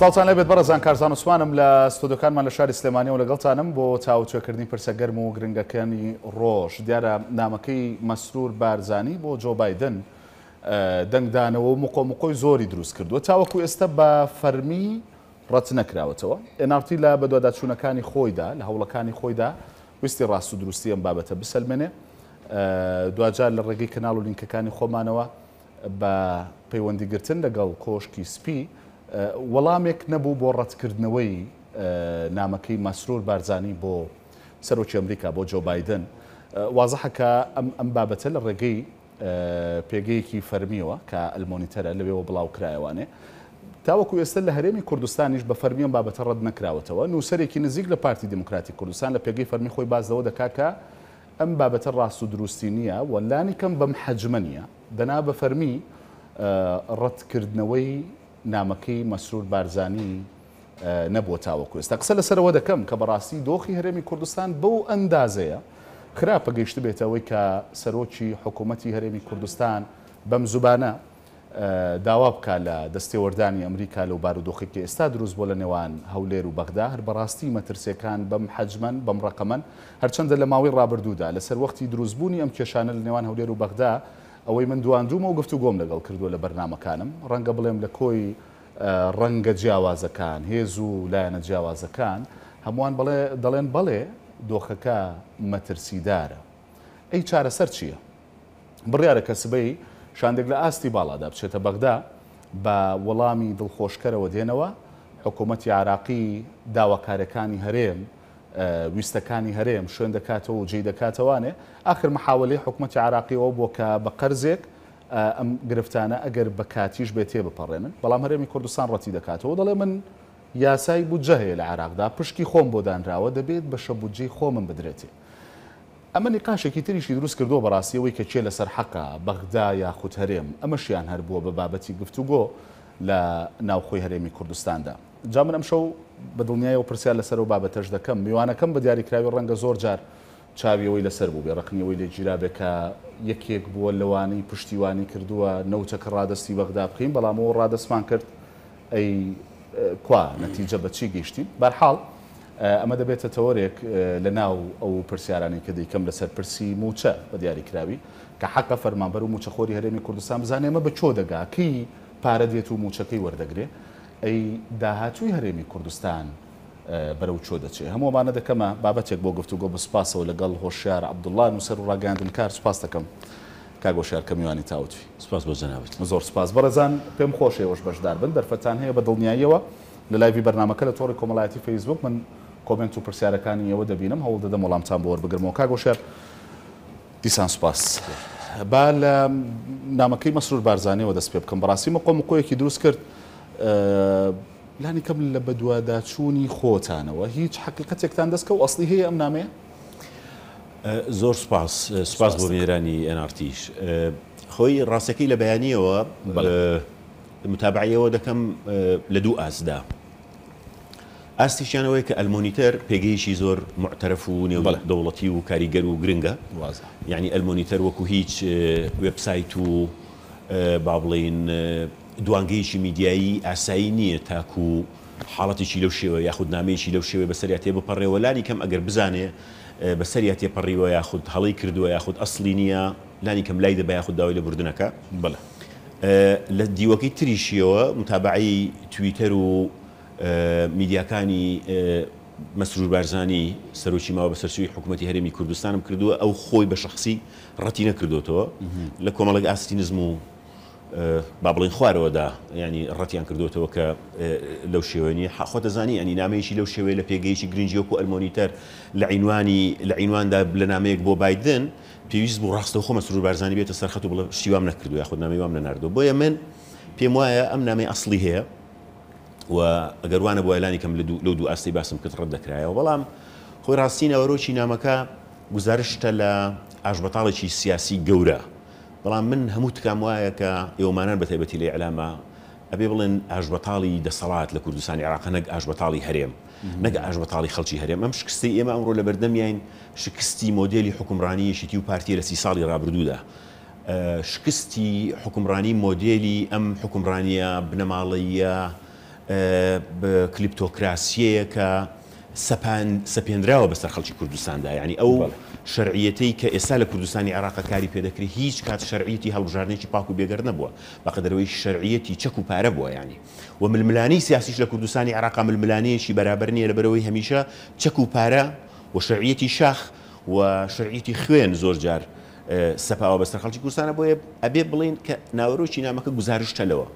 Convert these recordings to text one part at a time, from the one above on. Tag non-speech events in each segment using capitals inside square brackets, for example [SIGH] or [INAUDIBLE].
ساڵتان لەبێت بەرەزان کارزان وسوانم لە ستۆدەکانمان لە شاری سلێمانی و لەگەڵتانم بۆ تاوتێکردنی پرسەگەرم و گرنگەکانی ڕۆژ دیارە نامەکەی مەسرور بارزانی بۆ جۆ بادن دەنگدانەوە و مقۆمقۆی زۆری دروست کردووە تاوەکو ئێستا بە فەرمی ڕەت نەکراوەتەوە ئەنارتی لە بەدواداچوونەکانی خۆیدا لە هەوڵەکانی خۆیدا ویستی ڕاست و دروستی ئەم بابەتە بسەلمێنێ دوجار لە ڕێگەی کەناڵ و لینکەکانی خۆمانەوە بە پەیوەندیگرتن لەگەڵ کۆشکی سپی وەڵامێک نەبوو بۆ ڕەتکردنەوەی نامەکەی مەسرور بارزانانی بۆ سەرۆکی ئەمریکا بۆ جۆ بادن وازەحەکە ئەم ئەم بابەتە لە ڕێگەی پێگەیەکی فەرمیەوە کە ئەلمۆنیتەرە لەوێەوە بڵاوکرایوانێ تاوەکو ئێستا لە هەرێمی کوردستانیش بە فەرمیان بابەتە ڕەت نەکراوەتەوە نووسەرێکی نزیک لە پارتی دموکراتی کوردستان لە پێگەی فەرمی خۆی بازەوە دەکاکە ئەم بابەتە ڕاست و دروستی نییە وەلانی کەم بەم حەجمە نیە دەنا بە فەرمی ڕەتکردنەوەی نامەکەی مەسرور بارزانانی نەبووە تاوەکو ئێستا قسە لەسەرەوە دەکەم کە بەڕاستی دۆخی هەرێمی کوردستان بەو ئەندازەیە خراپە گەیشت بێتەوەی کە سەرۆکی حکوومەتتی هەرێمی کوردستان بەم زوبانە داوا بکە لە دەستێوەردانی ئەمریکا لەو بارودۆخێکی ئێستا دروست بۆ لە نێوان هەولێر و بەغدا هەر بەڕاستی مەترسیەکان بەم حەجمەن بەم ڕقەمەن هەرچەندە لە ماوەی ڕابردوودا لەسەر وەختی دروستبوونی ئەم کێشانە لە نێوان هەولێر و بەغدا ئەوەی من دواندوومە و گفتو گۆم لەگەڵ کردووە لە بەرنمەکانم ڕەنگە بڵێم لە کۆی ڕەنگە جیاوازەکان هێز و لایەنە جیاوازەکان هەمووان بڵێ دەڵێن بڵێ دۆخەکە مەترسیدارە ئەی چارەسەر چییە؟ بڕیارە کە سبەی شاندێک لە ئاستی باڵادا بچێتە بەغدا بە وەڵامی دڵخۆشکەرەوە دێنەوە حکوومەتتی عراقی داواکارەکانی هەرێم ویستەکانی هەرێم شوێن دەکاتەوە و جێ دەکاتەوەوانێ آخر مححاولی حکوومەتی عراقیەوە بۆ کە بە قەرزێک ئەم گرفتانە ئەگەر بە کاتیش بێت تێ بپەڕێنن بەڵام هەرێمی کوردستان ڕەتی دەکاتەوە دەڵێ من یاسای بودجە هەیە لە عراقدا پشکی خۆم بۆ دانراوە دەبێت بە شەبودجەی خۆمن بدرێتی. ئەمە نقاشێکی تریشی دروست کردو بەڕاستیەوەی کە چێ لەسەر حەقا بەغدا یاخود هەرێم ئەمەشیان هەر بووە بە بابەتی گفتوگۆ لە ناوخۆی هەرێمی کوردستاندا. جا من ئەم شەو بە دڵنیایەوە پرسیار لەسەر و بابەتەش دەکەم میوانەکەم بە دیاریکراوی ڕەنگە زۆر جار چاویەوەی لەسەر بوو بێ ڕقنیەوەی لێ جیرابێکە یەکێک بووە لەوانی پشتیوانی کردووە نەوتەکە ڕادستی بەغدا بخین بەڵامەوە ڕادستمان کرد ئەی کوا نەتیجە بەچی گەیشتین بەرحاڵ ئەمە دەبێتە تەوەرێک لە ناو ئەو پرسیارانی کە دیکەم لەسەر پرسی موچە بە دیاریکراوی کە حەقە فەرمانبەر و موچەخۆری هەرێمی کوردستان بزانێمە بە چۆ دەگا کەی پارە دێت و موچەکەی وەردەگرێت ئەی داهاتووی هەرێمی کوردستان بەرەو چۆ دەچێت هەمووانە دەکەمە بابەتێک بۆ گفتوگۆ بسپاسەوە لەگەڵ هۆشیار عبدوڵان و سەر ڕاگەاندن کار سوپاس دەکەم کاگۆشار کەمیوانی تاوتوی سپاس بۆ جناوت زۆر سپاس بەرەزان پێم خۆشەوەش بەشدار بن دەرفەتان هەیە بە دڵنیاییەوە لە لایوی بەرنمەکە لە تۆڕی کۆمەڵایەتی فەیسبوک من کۆمنت و پرسیارەکانی ئەوە دەبینم هەوڵ دەدەم وەڵامتان بۆوە بگرمەوە کاگۆشار دیسان سوپاس با لە نامەکەی مەسرور بارزانانیەوە دەست پێ بکەم بەڕاستی مە قۆم کۆیەکی دروست کرد لانی کەم لە بەدوواداچوونی خۆتانەوە هیچ حقیقەتێکتان دەستکە و ئەسلی هەیە ئەم نامەیە زۆر سپاس سپاس بۆ نێرانی ئەنارتیش خۆی ڕاستەکەی لە بەیانیەوە متابعیەوە دەکەم لە دوو ئاسدا ئاستیشانەوەی کە ئەلمۆنیتەر پێگەیشی زۆر معتەرف و نێو دەوڵەتی و کاریگەر و گرنگە یعنی ئەلمۆنیتەر وەکو هیچ وبسایت و با بڵین دوانگەیشی میدیایی ئاسایی نییە تاکو حاڵەتیشی لەو شێوە یاخود نامەیەشی لەو شێوە بەسەریا تێ بپەڕێەوە لانی کەم ئەگەر بزانێ بەسەریا تێپەڕیوە یاخود هەڵی کردووە یاخود ئەسلی نییە لانی کەم لای دەبای یاخود داوای لە بردنەکە بڵە لە دیوەکەی تریشیەوە متابعی تویتەر و میدیاکانی مەسرور بارزانانی سەرۆکی ماوە بە سەرسوی حکوومەتتی هەرێمی کوردستانم کردووە ئەو خۆی بە شخصی ڕەتی نەکردوتەوە لە کۆمەڵک ئاستی نزم و با بڵین خوارەوەدا ینی ڕەتیان کردوتەوە کە لەو شێوێنی حخۆتە زانی ئەنی نامەیەشی لەو شێوێ لە پێگەیشی گرنجیوەک و ئەلمۆنیتەر لە عینوانی لە عینواندا لە نامەیەک بۆ بادن پێویست بۆ ڕاستە خۆمە سرور بارزانانی بێتە سەرخەت و بڵە شیوام نەکردو یاخود نامی وام لە نردو بۆیە من پێم وایە ئەم نامی ئەسلی هەیە و ئەگەروانە بۆ ئەلانی کەم لەو دوو ئاستی باسم کرد ڕەت دەکرایەوە بەڵام خۆی ڕاستینەوەرۆکی نامەکە گزارشتە لە ئاژبەتاڵێکی سیاسی گەورە بەڵام من هەموو تکام وایە کە ئێوەمانان بە تایبەتی لە ئەلامە ئەبێ بڵێن ئاژبەتاڵی دەسەڵات لە کوردستانی عراق نەک ئاژبەتاڵی هەرێم نەک ئاژبەتاڵی خەڵکی هەرێم ئەم شکستی ئێمە ئەمڕۆ لە يعني شكستي موديلي حکومڕانی شتی و پارتی لە سی ساڵی ڕابردوودا أه، شکستی حکومڕانی مۆدلی ئەم حکومڕانیە بنەماڵەیە کلیپتۆکراسیەیە أه، کە سەپێنراوە بەسەر خەڵکی کوردستاندا ینی ئەو شەرعیەتی کە ئێستا لە کوردستانی عراق کاری پێدەکری هیچ کات شەرعیەتی هەڵبژارنێکی پاک و بێگەر نەبووە بەقدرەوەی شەرعیەتی چەک و پارە بووە ینی و ململانی سیاسیش لە کوردستانی عراقا ململانەیەشی بەرابەر نیە لە بەرەوەی هەمیشە چەک و پارە و شەرعیەتی شاخ و شەرعیەتی خوێن زۆر جار سەپاوە بەسەر خەڵکی کوردستانە بۆیە ئەبێ بڵین کە ناوەڕۆکی نامەکە گزارشتەلەوە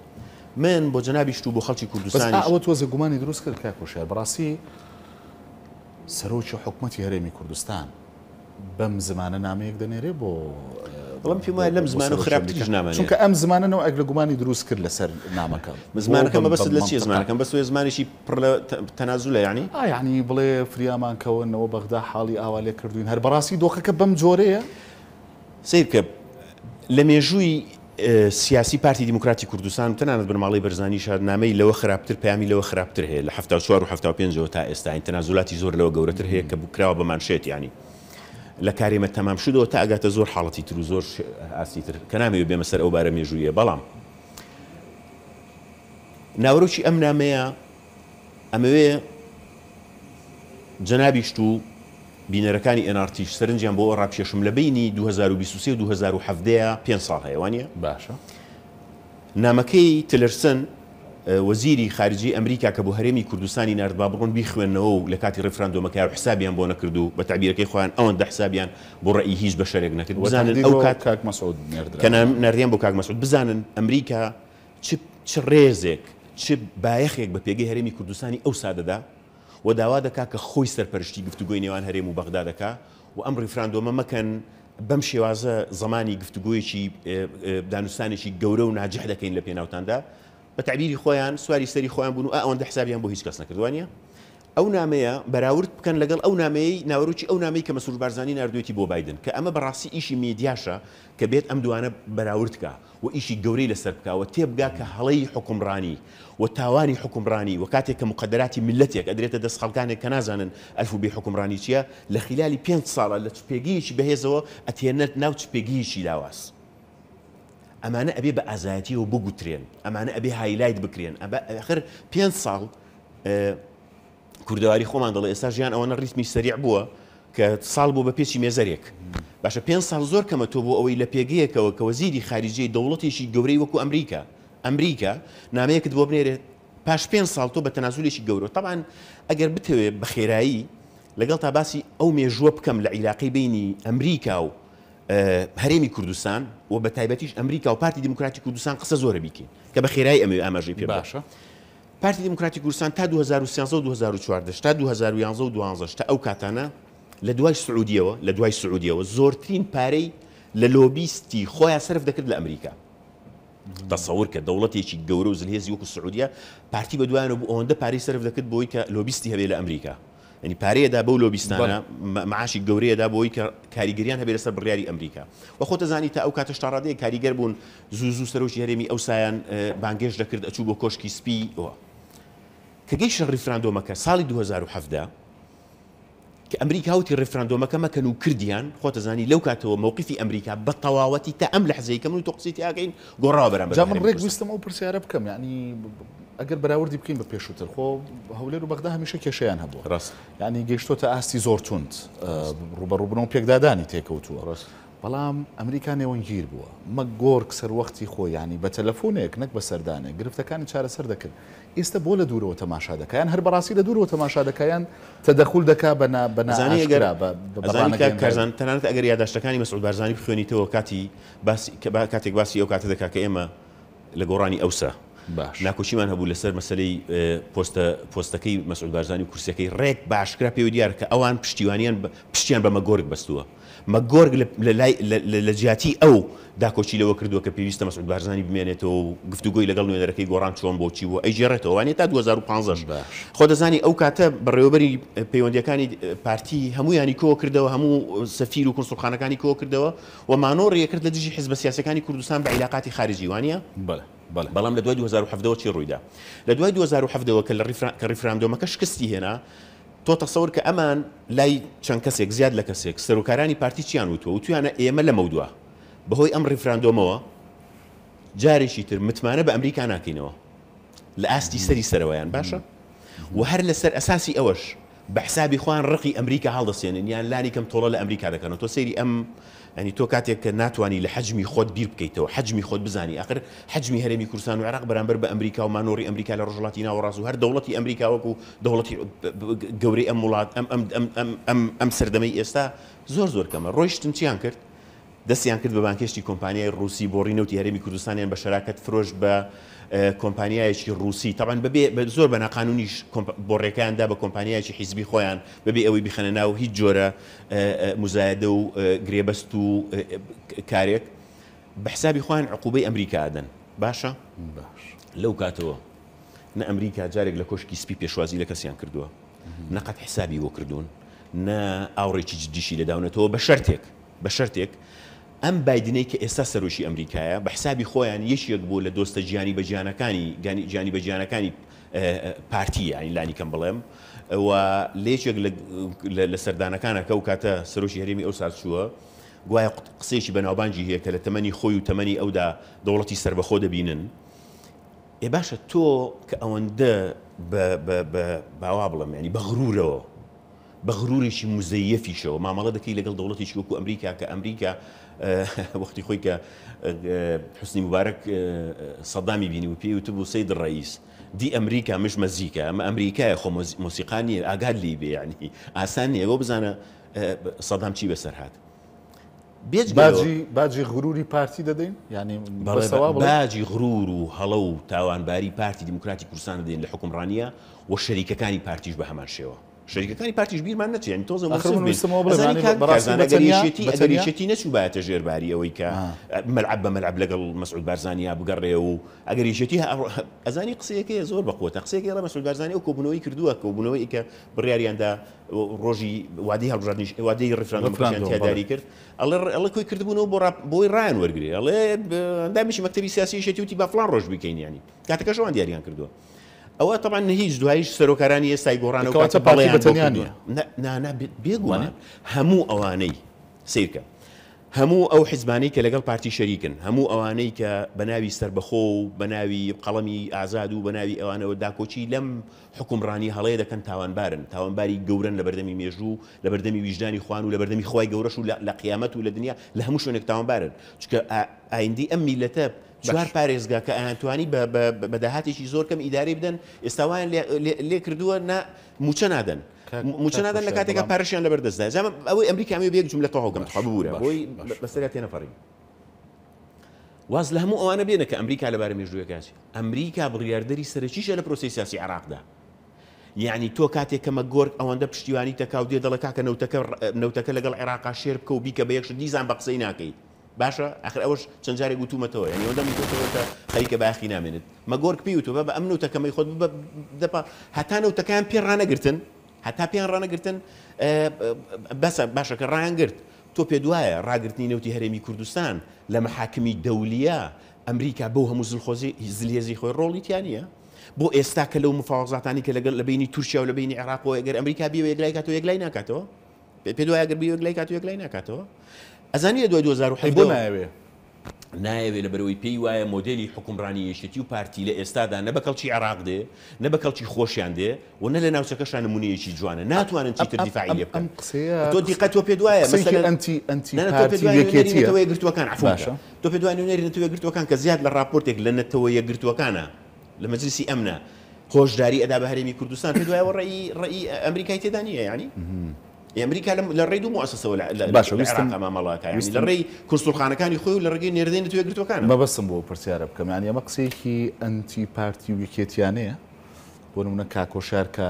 من بۆ جنابیشت و بۆ خەڵکی کوردستان ئەوە تۆزە گومانی دروست کرد کاکۆشە بڕاستی سەرۆکی حکوومەتتی هەرێمی کوردستان بەم زمانە نامەیەک دەنێرێ بۆ بەڵام پێم وایە لەم زمان و خراپتیش نامێت چونکە ئەم زمانەوە ئەگلگومانی دروست کرد لەسەر نامەکە زمانەکەمە بەست لە چی زمانەکەم بە سوێ زمانێکی پڕ لە تەنازوو لە ینی یعنی بڵێ فریامانکەونەوە بەغدا حاڵی ئاوالێ کردوین هەر بەڕاستی دۆخەکە بەم جۆرەیە سیر کە لە مێژووی سیاسی پارتی دیموکراتی کوردستان تەنانەت بنماڵی بەرزانی شارنامەی لەوە خراپتر پامی لەوە خراپتر هەیە لە 1970 و 1970 تا ئێستا تەنازولاتی زۆر لەوە گەورەتر هەیە کە بکراوە بەمانشێت ینی لە کارێمە تەمام شدەوە تا ئەگاتە زۆر حاڵەتی تر و زۆر ئاسیتر کە نامەوێت بێمەسەر ئەو بارە مێژویە بەڵام ناوەڕۆکی ئەم نامەیە ئەمەوێ جەنابیشت و بینەرەکانی ئەنارتیش سەرنجیان بۆ ڕاپشێشم لە بینی 2023 2017 پێ ساڵ هەیەوانە باشە نامەکەی تلەرسن وەزیری خارجی ئەمریکا کە بۆ هەرێمی کوردستانی نردبا بڕۆن بیخوێنەوە و لە کاتی ڕفراندۆمەکار حسابیان بۆ نەکردو بە تعبیرەکەی خۆیان ئەوەن دەحسابیان بۆ ڕێی هیچ بە شەرێک نەکرد بزانن ئەو کات کاک مەسعود نردیان بۆ کاک مەسعود بزانن ئەمریکا چ ڕێزێک چ بایەخێک بە پێگەی هەرێمی کوردستانی ئەو سادەدا و داوا دەکا کە خۆی سەرپەرشتی گفتوگوی نێوان هەرێم و بەغدا دەکا و ئەم ریفراندۆمە مەکەن بەم شێوازە زمانی گفتوگویەکی دانوستانێکی گەورە و ناجح دەکەین لە پێناوتاندا بە تعبیری خۆیان سواری سەری خۆیان بوون و ئەوەندە حسابیان بۆ هیچ کەس نەکردوانە او نامه نامەیە بەراورد بکەن لەگەڵ ئەو نامەیە ناوروکی ئەو نامەی کە مەسول بارزانانی نردوێتی بۆ بادن کە ئەمە بەڕاستی ئیشی میدیاشە کە بێت ئەم دوانە بەراوردکە و ئیشی گەورەی لەسەر بکەوە تێبگا کە هەڵەی حکمڕانی و تاوانی حکمڕانی و کاتێک کە مقدراتی ملەتێک ئەدرێتە دەست خەڵکانێک کە نازانن ئەلفوبی حکمڕانی چییە لە خلالی پێ ساڵە لە چپێگیشی بەهێزەوە ئەتێنەت ناو چپێگیشی لاواز. ئەمانە ئەبێ بە ئازایەتی و بگوترێن ئەمانە ئەبێ هایلایت بکرێن ئەخر پێ ساڵ اه کوردەواری خۆمان دەڵێ ئێستا ژیان ئەوەنە ریتمی سریع بووە کە ساڵ بوو بە پێچی مێزەرێک باشە پێ ساڵ زۆر کەمە تۆ بۆ ئەوەی لە پێگەیەکەوە کە وەزیری خارجی دەوڵەتێکی گەورەی وەکو ئەمریکا ئەمریکا نامەیەکت بۆ بنێرێت پاش پێ ساڵ تۆ بە تەنازولێکی گەورە تاان ئەگەر بتەوێت بە خێرایی لەگەڵ تا باسی ئەو مێژوە بکەم لە عیلاقی بینی ئەمریکا و هەرێمی کوردستان و بە تایبەتیش ئەمریکا و پارتی دموکراتی کوردستان قسە زۆرە بیکەین کە بە خێرای ئەمە ئاماژەی پێ باشە. پارتی دموکراتی کوردستان تا 2014 تا 2012 تا ئەو کاتانە لە دوای سعودیەوە لە دوای سعودیەوە زۆرترین پارەی لە لۆبیستی خۆیان سرف دەکرد لە ئەمریکا دەسەور کە دەوڵەتێکی گەورە و زلهێزی وەکو سعودیا پارتی بە دوایانە بوو ئەوەندە پارەی سرف دەکرد بۆی کە لۆبیستی هەبێ لە ئەمریکا ینی پارەیەدا بەو لۆبیستانە معاشی گەورەیەدا بۆی کە کاریگەریان هەبێت لەسەر بڕیاری ئەمریکا و خۆتە زانی تا ئەو کاتە شتاڕادەیە کاریگەر بوون زوو زوو سەرۆژی هەرێمی ئەوسایان بانگێش دەکرد ئەچوو بۆ کۆشکی سپی کە گەیشتە ریفراندۆمەکە ساڵی 2017 کە ئەمریکا وتی ڕفراندۆمەکە مەکەن و کردیان خۆتەزانی لەو کاتەوە مووقفی ئەمریکا بە تەواوەتی تا ئەم لە حزیکەم و تۆقسیتی ئاگەین گۆڕاوەرم جا من ڕێک وستمەوە پرسیارە بکەم ینی ئەگەر بەراوردی بکەین بە پێشووتر خۆ هەولێر و بەغدا هەمیشە کێشەیان هەبوو ڕاست ینی گەیشتۆتە ئاستی زۆر تونند ڕوبەڕوبنەوە پێکدادانی تێکەوتووە ڕست بەڵام ئەمریکا نێوەنگیر بووە مە گۆرک سەروەختی خۆیانی بە تەلەفۆنێک نەک بە سەردانێک گرفتەکانی چارەسەر دەکرد ئێستا بۆ لە دوورەوە تەماشا دەکەیان هەر بەڕاستی لە دوورەوە تەماشا دەکەیان تەدەخول دەکا بەنا بەنازانی کارزان تەنانەت ئەگەر یاداشتەکانی مەسعود بارزانانی بخوێنیتەوە کاتی کاتێک باسی ئەو کاتە دەکا کە ئێمە لە گۆڕانی ئەوسا باش ناکۆچیمان هەبوو لەسەر مەسلەی پۆستەکەی مەسعود بارزانانی کورسەکەی ڕێک باشکرا پێوی دیار کە ئەوان پشتیوانیان پشتیان بەمە گۆرگ بەستووە مە گۆرگ لە جیاتی ئەو داکۆچیلەوە کردووە کە پێویستە مەسود بارزانانی بمێنێتەوە و گفتوگوی لەگەڵ نوێنەرەکەی گۆڕان چۆن بۆچی و ئەیژێڕێتەوە وانێت تا 2015 خۆ دەزانی ئەو کاتە بەڕێوەبەری پەیوەندیەکانی پارتی هەمویانی کۆ کردەوە هەموو سەفیر و کنسڵخانەکانی کۆ کردەوە و مانۆ ڕیەکرد لە دژی حزب سیاسەکانی کوردستان بە عیلاقاتی خارجیوانە بڵێ بەڵام لە دوای 2017 چی ڕوویدا لە دوای 2017 کە لە ریفراندۆمەکە شکستی هێنا تۆ تەسەور کە ئەمان لای چەند کەسێک زیاد لە کەسێک سەرۆکارانی پارتی چیان وتوە و تویانە ئێمە لە مەودووە بەهۆی ئەم ڕیفراندۆمەوە جارێکی تر متمانە بە ئەمریکا ناکەینەوە لە ئاستی سەری سەرەوەیان باشە و هەر لەسەر ئەساسی ئەوەش بحساب اخوان رقي امريكا هالدس يعني يعني لاني كم طول لامريكا هذا كانوا تو ام يعني تو كاتيك ناتواني لحجمي خود بير بكيتو حجمي خود بزاني اخر حجمي هرمي كرسان وعراق برامبر أمريكا وما نوري امريكا لرجلاتنا وراسو هر دولتي امريكا وكو دولتي قوري ام ام ام ام ام ام سردمي استا زور زور كما روشتن تيانكرت دەستیان کرد بە بانکشتی کۆمپانیای رووسی بۆڕینە و تیارێمی کوردستانیان بە شراکت فرۆش بە کۆمپانیایەکی رووسی تاوان بەبێ زۆر بە ناقانونیش بۆڕێکیاندا بە کۆمپانیایکی حیزبی خۆیان بەبێ ئەوەی بخەنە ناو هیچ جۆرە مزایدە و گرێبەست و کارێک بە حسابی خۆیان عقوبەی ئەمریکادن باشە لەو کاتەوە نە ئەمریکا جارێک لە کۆشکی سپی پێشوازی لە کەسیان کردووە نەقەت حسابی بۆ کردوون نە ئاوڕێکی جدیشی لەداونەتەوە بە شەرتێک بە شەرتێک ئەم بادنەی کە ئێستا سەرۆشی ئەمریکایە بە حسابی خۆیان یەکێک بوو لە دۆستە ژیانی بەجیانەکانی جانی بەجیانەکانی پارتی ینی لانی کەم بڵێم و لێچێک لە سەردانەکانەکە و کاتە سەرۆشی هەرێمی ئەو سات چووە گوایە قسێکی بەناوبانجی هەیە کە لە تەمەنی خۆی و تەمەنی ئەودا دەوڵەتی سربەخۆ دەبینن ێ باشە تۆ کە ئەوەندە باوا بڵم ینی بە غرورەوە بە غرورێکی موزەیەفیشەوە مامەڵە دەکەی لەگەڵ دەوڵەتی شوکو ئەمریکا کە ئەمریکا وەختی خۆی کە حستنی مبارەك سەدامی بینی و پێی وتبوو سید ڕئیس دی ئەمریکا مش مەزیکە ئەمە ئەمریکای خۆ مۆسیقانی ئاگاد لی بێ ینی ئاسان ئەوە بزانە سەدام چی بەسەر هاات باجی غروری پارتی دەدەین ینی باجی غرور و هەڵە و تاوانباری پارتی دموکراتی کوردستان دێن لە حکومڕانیە و شەریکەکانی پارتیش بە هەمان شێوە شەریکەکانی پارتیش بیر بیرمان نەچێت یعنی تۆزە ئەگەریشێتی نەچوو باەتە ژێرباری ئەوەی کە مەلعب بە مەلعب لەگەڵ مەسعود بارزانیا بگەڕێ و ئەگەریشێتی ئەزانی قسەیەکەی زۆر بەقوتە مسعود برزانی او کوبنوی ئەو کۆبوونەوەی کوبنوی که کە بڕیاریاندا روزی وادی ها وادی هەڵبژاتنیش وادەی تی تیاداری کرد الله الله کوی کرد بونو بۆ بوی راین ورگری الله دامش مکتبی سیاسی و تی با فلان ڕۆژ بکەینیانی کاتەکە شەوان دیاریان کردووە. ئەوە تەمان هیچ دوایش سەرۆکارانی ئێستای گۆڕانەوەکەواتە پاڵی بەتەنیانە بێگووانە هەموو ئەوانەی سیرکە. هەموو ئەو حیزبانی کە لەگەڵ پارتی شەریکن هەموو ئەوانەی کە بەناوی سربەخۆ و بەناوی قەڵەمی ئازاد و بەناوی ئەوانەوە داکۆچی لەم حکومڕانی هەڵەیە دەکەن تاوانبارن تاوانباری گەورن لە بەردەمی مێژوو لە بەردەمی ویژدانی خوان و لە بەردەمی خی گەورەش و لە قیامەت و لە دنیا لە هەموو شوێنێک تاوانبارن چکە ئایندی ئەم میلەتە چوار پارێزگا کە ئەیانتوانی بەداهاتێکی زۆرکەم ئیداری بدەن ئێستاوان لێ کردووە موچە نادەن. موچەنادەن لە کاتێکا پارشیان لە بەردەستدا جام ئەوەی ئەمریکامی بێک جوم لە تەواوگەم خەبورە بۆی بەسەر تێنەفەڕی واز لە هەموو ئەوانە بێنە کە ئەمریکا لەبارە مێژوویەکانی ئەمریکا بڕیاردەری سەرکیشە لە پرۆسیسیاسی عراقدا یعنی تۆ کاتێک کەمە گۆرگ ئەوەندە پشتیوانی تەکاو دێ دەڵ کاکە نەوتەکە نەوتەکە لەگەڵ عێراقا شێر بکە و بیکە بە یەکش دیزان بە قسەی ناکەیت باشە ئەخر ئەوش چەند جارێک گوتومەتەوە یعنی ئەوەندە میکەوتەوە خەیکە باخی نامێنێت مەگۆر پیوتو بە ئەمن و تەکەمەی خۆت دەپا هەتانە و تەکان پێ ڕانەگرتن هەتا پێیان ڕانەگرتن بەسە باشەکە ڕیان گرت تۆ پێ دوایە ڕاگررتنی نەوتی هەرێمی کوردستان لە مەحاکمی دەولیە ئەمریکا بەو هەموو زلخۆزی زلێزی خۆی ڕۆڵی تیانە بۆ ئێستا کە لەو مفاوازاتانی کە لەگەن لە بینی تورکیا و لە بینی عراقۆ ئەگەر ئەمریکا بی یەکلای کاتەوە یەکلای ناکاتەوە پێ دوایەگەر بی یەکلای کاتەوە یەکلای ناکاتەوە ئەزانانی دوای 2010 بۆ ناوێ نایەوێت لە بەرەوەی پێی وایە مۆدلی حکومڕانی یەشتی و پارتی لە ئێستادا نە بە چی عراق ده نە بە کەڵکی خۆشیان دێ و نه لە ناوچەکەشان نمونونەیەکی جوانە ناتوانن چیتر دیفاعی بکەن تۆ دیقەت تۆ پێ دوایە ئەتیەکێتیەوەی گرتوەکان عفاشە تۆ پێ دوای نێری نەتەوە گرتوەکان کە زیاد لە راپۆرتێک لە نەتەوە یەگرتوەکانە لە مەجلسی ئەمنە خۆشداری ئەدا بە هەرێمی کوردستان پێ دوایەوە ڕێی رأی امریکای تدانیه یعنی ئەمریکا لە ڕێ دوو موسسەوە باشمەڵاتانی لە ڕێی کورسڵخانەکانی خۆی و لە ڕێگەی نێردێن توێگرتوەکان بەبستم بۆ پرسیارە بکەمان ئەمە قسێکی ئەنتی پارتی ویکێتیانەیە بۆ نمونە کاکۆشار کە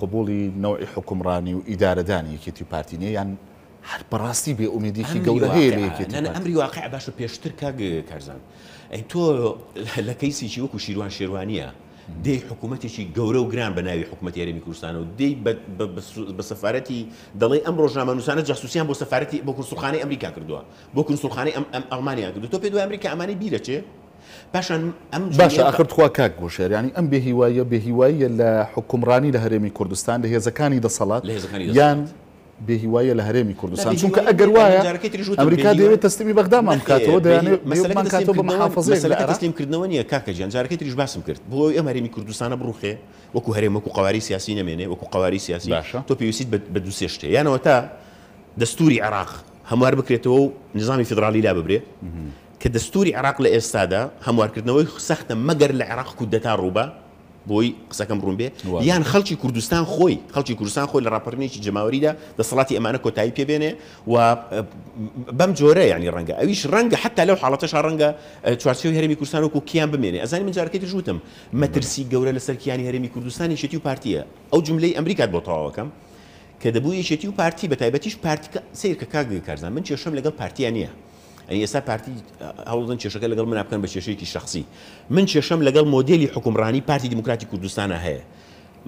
قوبولی نەوەی حکومڕانی و ئیدارەدانی یەکێتی پارتی نیە یان هەر بەڕاستی بێ ئومێدیکی گەورە هەیە ئەمری واقع باشە پێشتر کاگ کارزان ئەی تۆ لە کەیسیی وەکو شیروان شێوانیە دێ حکوومەتێکی گەورە و گران بە ناوی حکوومەت یاریمی کوردستانە و دەی بە سەفارەتی دەڵی ئەم ڕۆژنامەنووسانە جاسوسیان بۆ سەفارەتی بۆ کورسخانەی ئەمریکا کردووە بۆ کورسخانەی ئەم ئەڵمانیا کردو تۆ پێ دو ئەمریکا ئەمانی بیرەچێ پاشان ئەم باشە ئاخر تخوا کاک گۆشێریانی ئەم بێهیوایە بێهیوایە لە حکومڕانی لە هەرێمی کوردستان لە هێزەکانی دەسەڵات یان بهوايه لە هەرێمی کوردستان چونکە ئەگەر وایە ئەمریکا دەوێت تەستیمی بەغدامان بکاتەوە دەیانێتمان کاتەوە بە محافظ تسلیمکردنەوە نیە کاکە جان جارەکەی تریش باسم کرد بو ئەم هەرێمی کوردستانە بڕوخێ وەکو هەرێم وەکو قواری سیاسی نامێنێ وەکو قواری سیاسی تۆ پێویستیت بە دووسێ شتێ یانەوە يعني تا دەستوری عراق هەموار بکرێتەوە و نظامی فدرالی لا ببرێ کە عراق لە ئێستادا هەموارکردنەوەی سەختە مەگەر لە عراق کودەتا روبا بۆی قسەکەم ڕوون بێ یان خەڵکی کوردستان خۆی خەڵکی کوردستان خۆی لە راپەرنێکی جماوەریدا دەسەڵاتی ئەمانە کۆتایی پێبێنێ و بەم جۆرە ینی ڕەنگە ئەویش ڕەنگە حتا لەو حڵەتەش ڕەنگە چوارچەوە هەرمی کوردستان وکو کیان بمێنێ ئەزانی من جارەکەی ژوتم مەترسی گەورە لە سەرکیانی هەرمی کوردستانی شێتی و پارتیە ئەو جملەی ئەمریکات بۆ تەواوەکەم کە دەبوو یەکێتی و پارتی بە تایبەتیش پارتی سیر کە کاگ کارزان من چێشم لەگەڵ پارتیان نییە ئەنی ئێستا پارتی هەوڵدن کێشەکە لەگەڵ من بکەن بە کێشەیەکی شخصی من کێشەم لەگەڵ مۆدلی حکومڕانی پارتی دموکراتی کوردستانە هەیە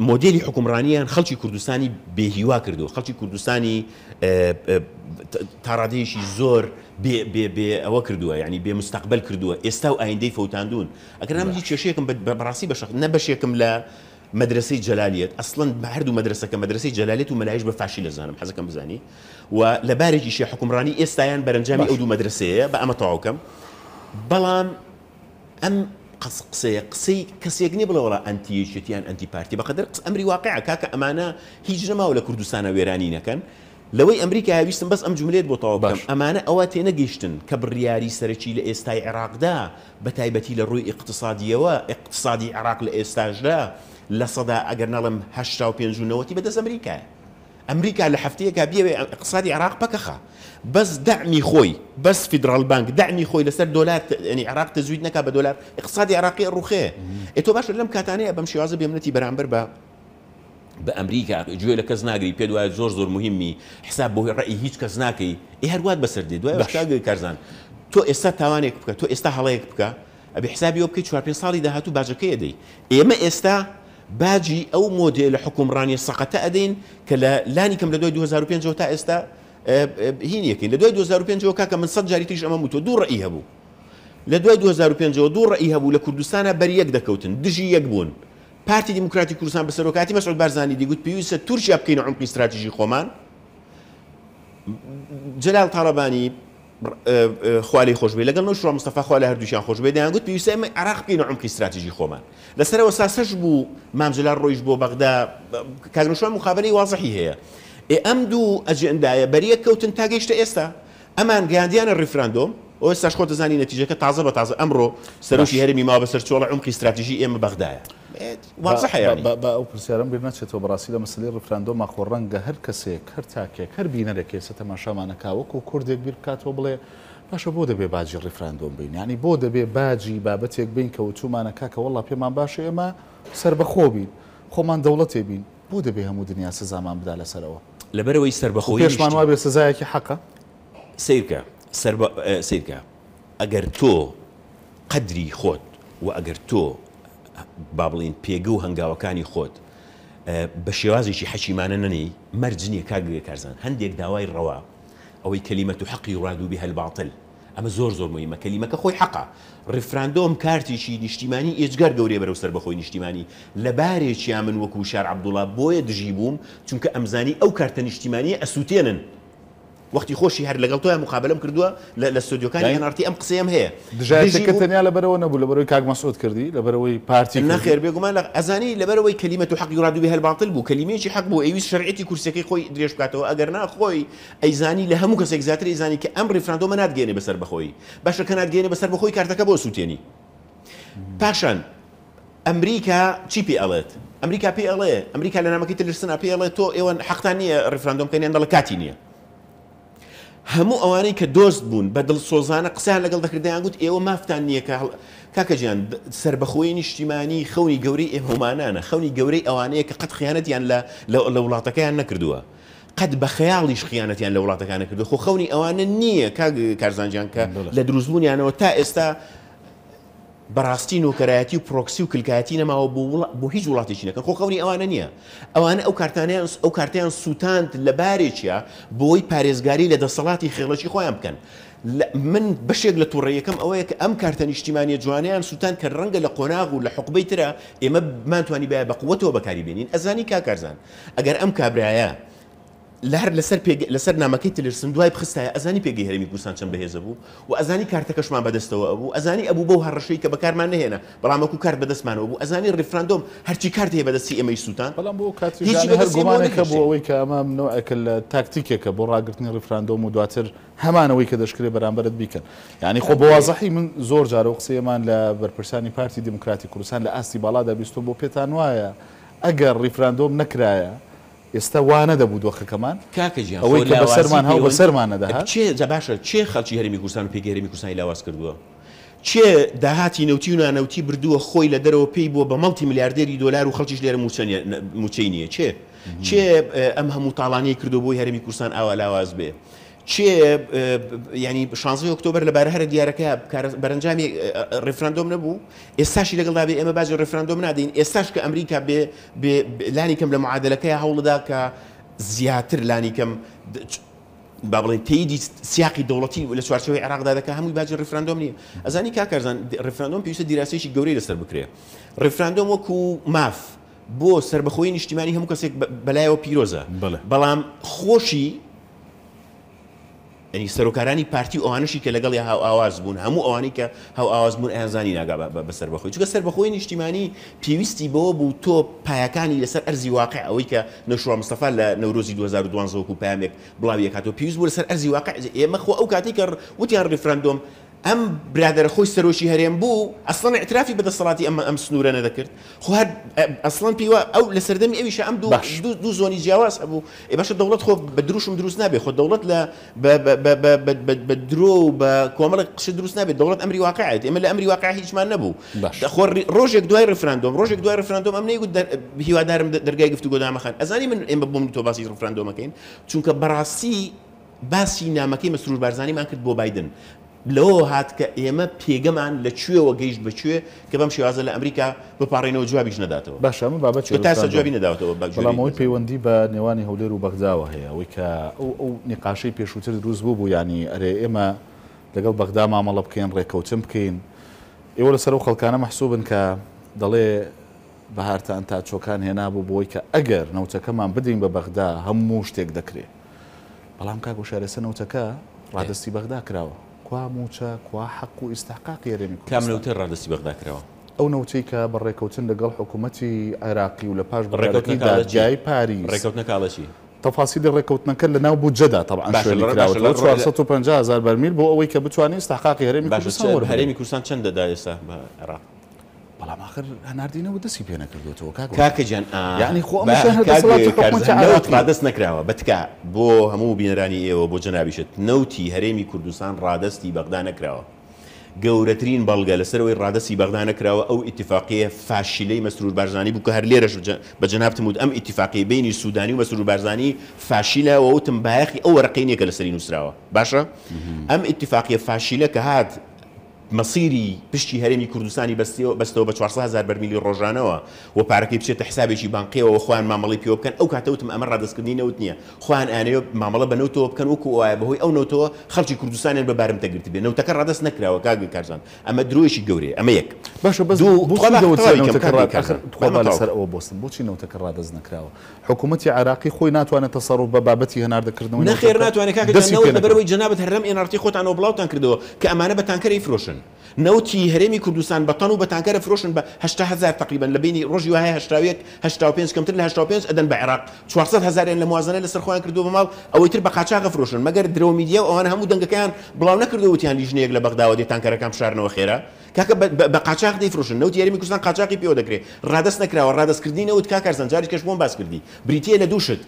مۆدلی حکومڕانیان خەڵکی کوردستانی بێهیوا کردو خەڵکی کوردستانی تاڕادەیەشی زۆر ئەوە کردووە ینی بێ مستقبل کردووە ئێستا و ئایندەی فەوتاندون ئەگەر من هیچ کێشەیەکم بەڕاستی بەشخ نە بەشێکم لە مدرسه جلاليه اصلا بعرض مدرسه كمدرسه جلاليه وما مەلایش بە فاشی حزك حەزەکەم ولبارج و لە بارێکیشی حکومڕانی ئێستایان بەرەنجامی ئەو دوو مدرسەیە بە ام قص قصي قصي قص قسەیە قسەی کەسێک انتي بڵەوەڵا انتي بارتي بقدر قس ئەمری واقع امانه ئەمانە هیچ نەماوە لە کوردستانە كان لەوەی امريكا هاویستم بس ام جملێت بۆتەوە باش امانه ئەوە تێنەگەیشتن كبرياري بڕیاری سەرەکی لە ئێستای عێراقدا بە تایبەتی لە ڕووی اقتصادیەوە اقتصادی عراق لە دا لصدا سەدا ئەگەر هشتا و پێنجونەوەتی بەدەست امريكا امريكا اللي هەفتەیەکە بیاوێ اقتصادی عراق بكخا بس دعمي خوي بس فيدرال بانك دعمي خوي لسر دولار يعني عراق تزويدنا كابا دولار اقتصادي عراقي عراقی اتو ئێتۆ لم لەم بمشي بەم يمنتي بێمنەتی بەرامبەر بأمريكا جوي گوێ لە بيدو ناگری زور دوایە زۆر زۆر مهمی حساب بۆی ڕێی هیچ کەس ناکەی ی إيه هەروات بەسەر دێ دوای بەشتاگەی کارزان تۆ ئێستا تاوانێک بکە تۆ ئێستا هەڵەیەک بکە ئەبێ حسابیەوە بکەی چوار پێ ساڵی داهاتوو باجەکەی ئەدەی ئێمە إيه ئێستا باجی ئەو مۆدێ لە حکومڕانی سەقەتە ئەدەین کە لە لانی کەم لە دوای 2005 تا ئێستا هینیەکەین آه، آه، لە دوای 2005 بين جوكا كمن صد جاري تيش وتۆ دوو دور رأيها بو لدوي 2005 دوو ڕێی هەبوو لە کوردستانە بەری یەک دەکەوتن دژی یەک بوون. پارتی دیموکراتی کوردستان بە سەرۆکاتی مەسعود بارزانانی دیگوت پێویستە تورکیا بکەین عمقی استراتیژی خۆمان جلال تاالبانی خوالی خۆشبێ لەگەڵ نو شڕ مستەفا خوا لە هەردووشیان خۆشبێ دەیان گوت پێویستە ئمە عراق بکەین عمقی استراتیژی خۆمان لەسەرەوە ساسەش بوو مامجلال ڕۆیش بۆ بەغدا کارنشوان مخابەری وازحی هەیە ئێ ئەم دوو ئەجندایە بەریە کەوتن تاگەیشتە ئێستا ئەمان گەاندیانە ریفراندۆم ئەو ێستاش خۆ دەزانی نەتیجەکە تازە بە تازە ئەمڕۆ سەرۆشی هەرمی ماوە بەسەر چۆڵە عمقی استراتیژی ئێمە بەغدایە ئەو پرسیارم بیر ناچێتەوە بەڕاستی لە مەسلی ڕفراندۆ ماخۆ ڕەنگە هەر کەسێک هەر تاکێک هەر بینەرێک کێسە تەماشامانەکاوەکو و کوردێک بیر بکاتەوە بڵێ پاشە بۆ دەبێ باجی ڕیفراندۆم بین ینی بۆ دەبێ باجی بابەتێک بین کە و تومانە کاکە وڵا پێمان باشە ئێمە سەر بەخۆ بین خۆمان دەوڵەتێ بین بۆ دەبێ هەموو دنیا سزامان بدا لەسەرەوە لەبەرەوەی سربەخۆی پێشمان وا بێ سزایەکی حەقە سیرکە سیرکە ئەگەر تۆ قدری خۆت و ئەگەر تۆ با بڵین پێگە و هەنگاوەکانی خۆت بە شێوازیی حەشیمانە نەنی مەرج نییە کاگوێ کارزان هەندێک داوای ڕەوە ئەوەی کەلیمە و حەقی ڕادوبی هەلباتل ئەمە زۆر زۆر مهمە کەلیمەکە خۆی حەقا ڕفراندۆم کارتیشی نیشتیمانی ئێجگار گەورێ بەرەو سەر بەخۆی نیشتیمانی لە بارێکیان من وەکو شار عبدوڵا بۆیە دژی بووم چونکە ئەمزانی ئەو کارتە نیشتیمانی ئەسووتێنن وەختی خۆشی هەر لەگەڵ تۆیان مقابلم کردووە لە سودیۆکانی هەنارتی ئەم قسەم هەیە دژایەکە تەنیا لەبەرەوە نەبوو لەبەرەوەی کاک مەسعود کردی لەبەرەوەی پارتی نەخێر بێگومان كلمه حق يراد بها الباطل بو كلمه شي حق بو اي بوو كرسي كي خوي دريش كاتو بکاتەوە ئەگەر ناخۆی ئەیزانی لە هەموو کەسێک زیاتر ئەیزانی کە ئەم ریفراندۆمە ناتگەێنێ بەسەر بسر بخوي باش ناتگەێنێ بەسەر بسر بخوي بۆ بو سوتيني باشان امريكا تشي بي ئەمریکا امريكا بي ال امريكا لنا ما كيتلسنا بي ال تو حەقتان حق ریفراندۆم ريفراندوم كاين عندها نییە هەموو ئەوانەی کە دۆست بوون بە دڵ سۆزانە قسە لەگەڵ دەکردیان گوت ئێوە مافتان نییە کە کاکە گیان سربەخۆی نیشتیمانی خەونی گەورەی ئێهۆمانانە خەونی گەورەی ئەوانەیە کە قەت خیانەتیان لە وڵاتەکەیان نەکردووە. قەت بە خەیاڵیش خیانەتیان لە وڵاتەکانە کردو خۆ خەونی ئەوانە نییە کارزانجیان کە لە دروستبوونیانەوە تا ئێستا بەڕاستی نۆکەرایەتی و پرۆکسی و کلکایەتی نەماوە بۆ هیچ وڵاتی چینەکە خۆخەونی ئەوانە نییە ئەوانە ئەو کارتانیان ئەو کارتیان سووتاند لە بارێکیە بۆی پارێزگاری لە دەسەڵاتی خێڵەکی خۆیان بکەن. من بەشێک لە توڕێیەکەم ئەوەیە کە ئەم کارتە نیشتیمانی جوانیان سووتان کە ڕەنگە لە قۆناغ و لە حقبەی ترە ئێمە مانتوانی باە بەقوەتەوە بەکاری بێنین ئەزانی کاکارزان ئەگەر ئەم کابراایە لە هەر لەسەر لەسەر نامەکەی تلرسن دوای بخستایە ئەزانی پێگەی هەرمی کوردستان چەند بەهێز بوو و ئەزانی کارتەکەشمان بەدەستەوە بوو ئەزانی ئەبوو بەو هەڕەشەی کە بەکارمان نهێنا بەڵامەکو کار بەدەستمانەوە بوو ئەزانی ریفراندۆم هەرچی کارت هەیە بەدەستی ئەمەی سووتان بەڵام بۆ کاتگومانەکە بۆ ئەوەی کە ئەمە منەوەکە لە تاکتیکێکە بۆ ڕاگررتنی ریفراندۆم و دواتر هەمانەوەی کە دەشکرێ بەرامبەرت بیکەن یعنی خۆ بەوازەحی من زۆر جارەوە قسەیەمان لە بەرپرسانی پارتی دموکراتی کوردستان لە ئاستی باڵادا بیستۆ بۆ پێتان وایە ئەگەر ریفراندۆم نکرایە. ئێستا وانە دەبوو دۆخەکەمان ئەوەی کە بەسەرمان هاو بەسەرمانەدا چێ باشە چێ خەڵکی هەرمی کوردستان و پێگەرمی کوردستانی لاواز کردووە چێ داهاتی نەوتی و نانەوتی بردووە خۆی لە دەرەوە پێی بووە بە مەڵتی میلیاردێری دلار و خەڵکیش لێرە موچەی نییە چێ چێ ئەم هەموو تاڵانی کردو بۆی هەرمی کوردستان ئاوا لاواز بێ. چێ ینی شانزی ئۆکتۆبر لەبار هەر دیارەکە بەرەنجامی ڕفرانندۆم نەبوو ئێستاشی لەگەڵدا بێ ئێمە باجی ڕفرانندۆم نادەین ئێستاش کە ئەمریکا بێ لانی کەم لە معادلەکەی هەوڵدا کە زیاتر لانی کەم با بڵێن تیدی سیاقی دەوڵەتی لە چوارچەوەی عراقدا دەکە هەمووی باجی ڕفرانندۆم نیە ئەزانی کاکارزان ڕفرانندۆم پێویستە دیراسێکی گەورەی لەسەر بکرێ ڕفرانندۆم وەکو ماف بۆ سربەخۆی نیشتیمانی هەموو کەسێک بەلایەوە پیرۆزە بەڵام خۆشی ئەنی سەرۆکارانی پارتی ئەوانشی کە لەگەڵ هاو ئاواز بوون هەموو ئەوانی کە هاو ئاواز بوون ئەیانزانی ناگا بەسەر بەخۆی چکە سەر بەخۆی نیشتیمانی پێویستی بەوە بوو تۆ پایەکانی لەسەر ئەرزی واقع ئەوەی کە نەشوە مستەفا لە نەورۆزی 2012 و پامێک بڵاوی کاتەوە پێویست بوو لەسەر ئەرزی واقع ئێمە خۆ ئەو کاتی کە وتیان ریفرەندۆم ئەم برادرە خۆی سەرۆشی هەرێم بوو ئەسڵان اعترافی بەدەسەڵاتی ئەمە ئەم سنوورە نەدەکرد خو ئەسڵان پیوە ئەو لە سەردەمی ئەویش ئەم دوو دوو زۆنی جیاواز هەبوو ئێ باشە دەوڵەت خۆ بە دروشم دروست نابێ خۆ دەوڵەت لە بە درۆ بە کۆمەڵک قش دروست نابێت دەوڵەت ئەمری واقعات ئێمە لە ئەمری واقع هیچمان نەبوو خۆ ڕۆژێک دوای ڕفراندۆم ڕۆژێک دوای ڕفراندۆم ئەم نەیگوت هیوادارم دەرگای گفتو گۆدامەخان ئەزانی من ئێمە بۆم تۆ باسی ڕفراندۆمەکەین چونکە بەڕاستی باسی نامەکەی مەسرور بارزانیمان کرد بۆ بادن لەوە هات کە ئێمە پێگەمان لەکوێەوە گەیشت بەکوێ کە بەم شێوازە لە ئەمریکا بپارڕێنەوە جوابیش نەداتەوە باشە بابەت تاسە جوابی نەداوتەوە بەڵامەوەی پەیوەندی بە نێوانی هەولێر و بەغداوە هەیە ئەوی کە ئەو نقاشەی پێشووتر دروست بوو بوو ینی ئەرێ ئێمە لەگەڵ بەغدا مامەڵە بکەین ڕێکەوتم بکەین ئێوە لەسەر و خەڵکانە محسوبن کە دەڵێ بەهارتان تا چۆکان هێنا بوو بۆی کە ئەگەر نەوتەکەمان بدەین بە بەغدا هەموو شتێک دەکرێت بەڵام کا گۆشارەسە نەوتەکە ڕادستی بەغدا کراوە کوا موچە کوا حەق و ئیسستحقاق یارێنی کاملەوتەر ڕادستی بەغداکرەوە ئەو نەوتەی کە بەڕێکەوتن لەگەڵ حکوومەتی عێراقی باش لە پاش بڕێکەوتنی دادگای پاری ڕێکەوتنە شي تفاصيل الركوتنەکە لە ناو بودجەدا طبعا شوێنی 450000 بەرمیل بۆ ئەوەی کە بتوانین استحقاقی هەرێمی کوردستان هەرێمی کوردستان چەند دەدا ئێستا بە عێراق بەڵام آخر هەناردینەوە دەستی پێ نەکردوێتەوە کاکەجان یعنی ڕادست نکراوە بەتکە بۆ هەموو بینەرانی ئێوە بۆ جنابیشت نەوتی هەرێمی کوردستان ڕادستی بەغدا نەکراوە گەورەترین بەڵگە لەسەرەوەی ڕادستی بەغدا نەکراوە ئەو ئاتفاقیە فاشیلەی مەسرور بارزانانی بووکە هەر لێرەش بە جنابتممووت ئەم ئاتفاقی بینی سوودانی و مەسرور بارزانانی فاشیلەوە وتم باەخی ئەو وەرەقینێکە لەسەری نووسراوە باشە ئەم ئاتفاقیە فاشیلە کە هات مەسیری پشتی هەرێمی کوردستانی بەستەوە بە 400هزار بەرمیلی ڕۆژانەوە و پارەکەی بچێتە حسابێکی بانقیەوە خوان مامەڵی پێ بکەن ئەو کاتەوتم ئەمە ڕدەستکردنیەوت نییە خوان ئاەیە مامەڵە بە نەوتەوە بکەن وەکو وایە بەهۆی ئەو نەوتەوە خەڵکی کوردستانیان بەبارم تەگرت بێ نەوتەکە ڕدەست نکراوە کاگوی کارزان ئەمە درۆیشی گەورێ ئەمە یەک باشە بەس لەسەر ئەوە بستن بۆچی نەوتەکە ڕدەست نکراوە حکوومەتتی عراقی خۆی ناتوانێت تەسەڕ بە بابەتی هەناردەکردنەوە نخێر ناتوانێت کاکەەوەی جنابەت هەرم ئێنارتی خۆتان و بڵاوتان کردەوە کە ئەمانە بە تانکەری فرۆشن نەوتی هەرێمی کوردستان بەتەن و بەتانکارە فرۆشن بەهزار تقریبان لە بینی ڕۆژی وهەیە هشتاوێت هشتا5 کەمتر لە هشتا5 ئەدەن بە عێراق 400 هزارێن لە موازنە لە سەرخۆیان کردو بەماڵ ئەوەی تر بە قاچاقە فرۆشن مەگەر درۆ میدیە ئەوان هەموو دەنگەکەیان بڵاو نەکردووتیان لیژنەیەک لە بەغداوە دێتانکارەکەم شارنەوە خێرا کاکە بە قاچاق دەیفرۆشن نەوت یاریمی کوردستان قاچاقی پێوە دەکرێت ڕادست نکراوە ڕادستکردینەوت کاکار زەنجاری کەش بۆم باس کردی بریتە لە دووشت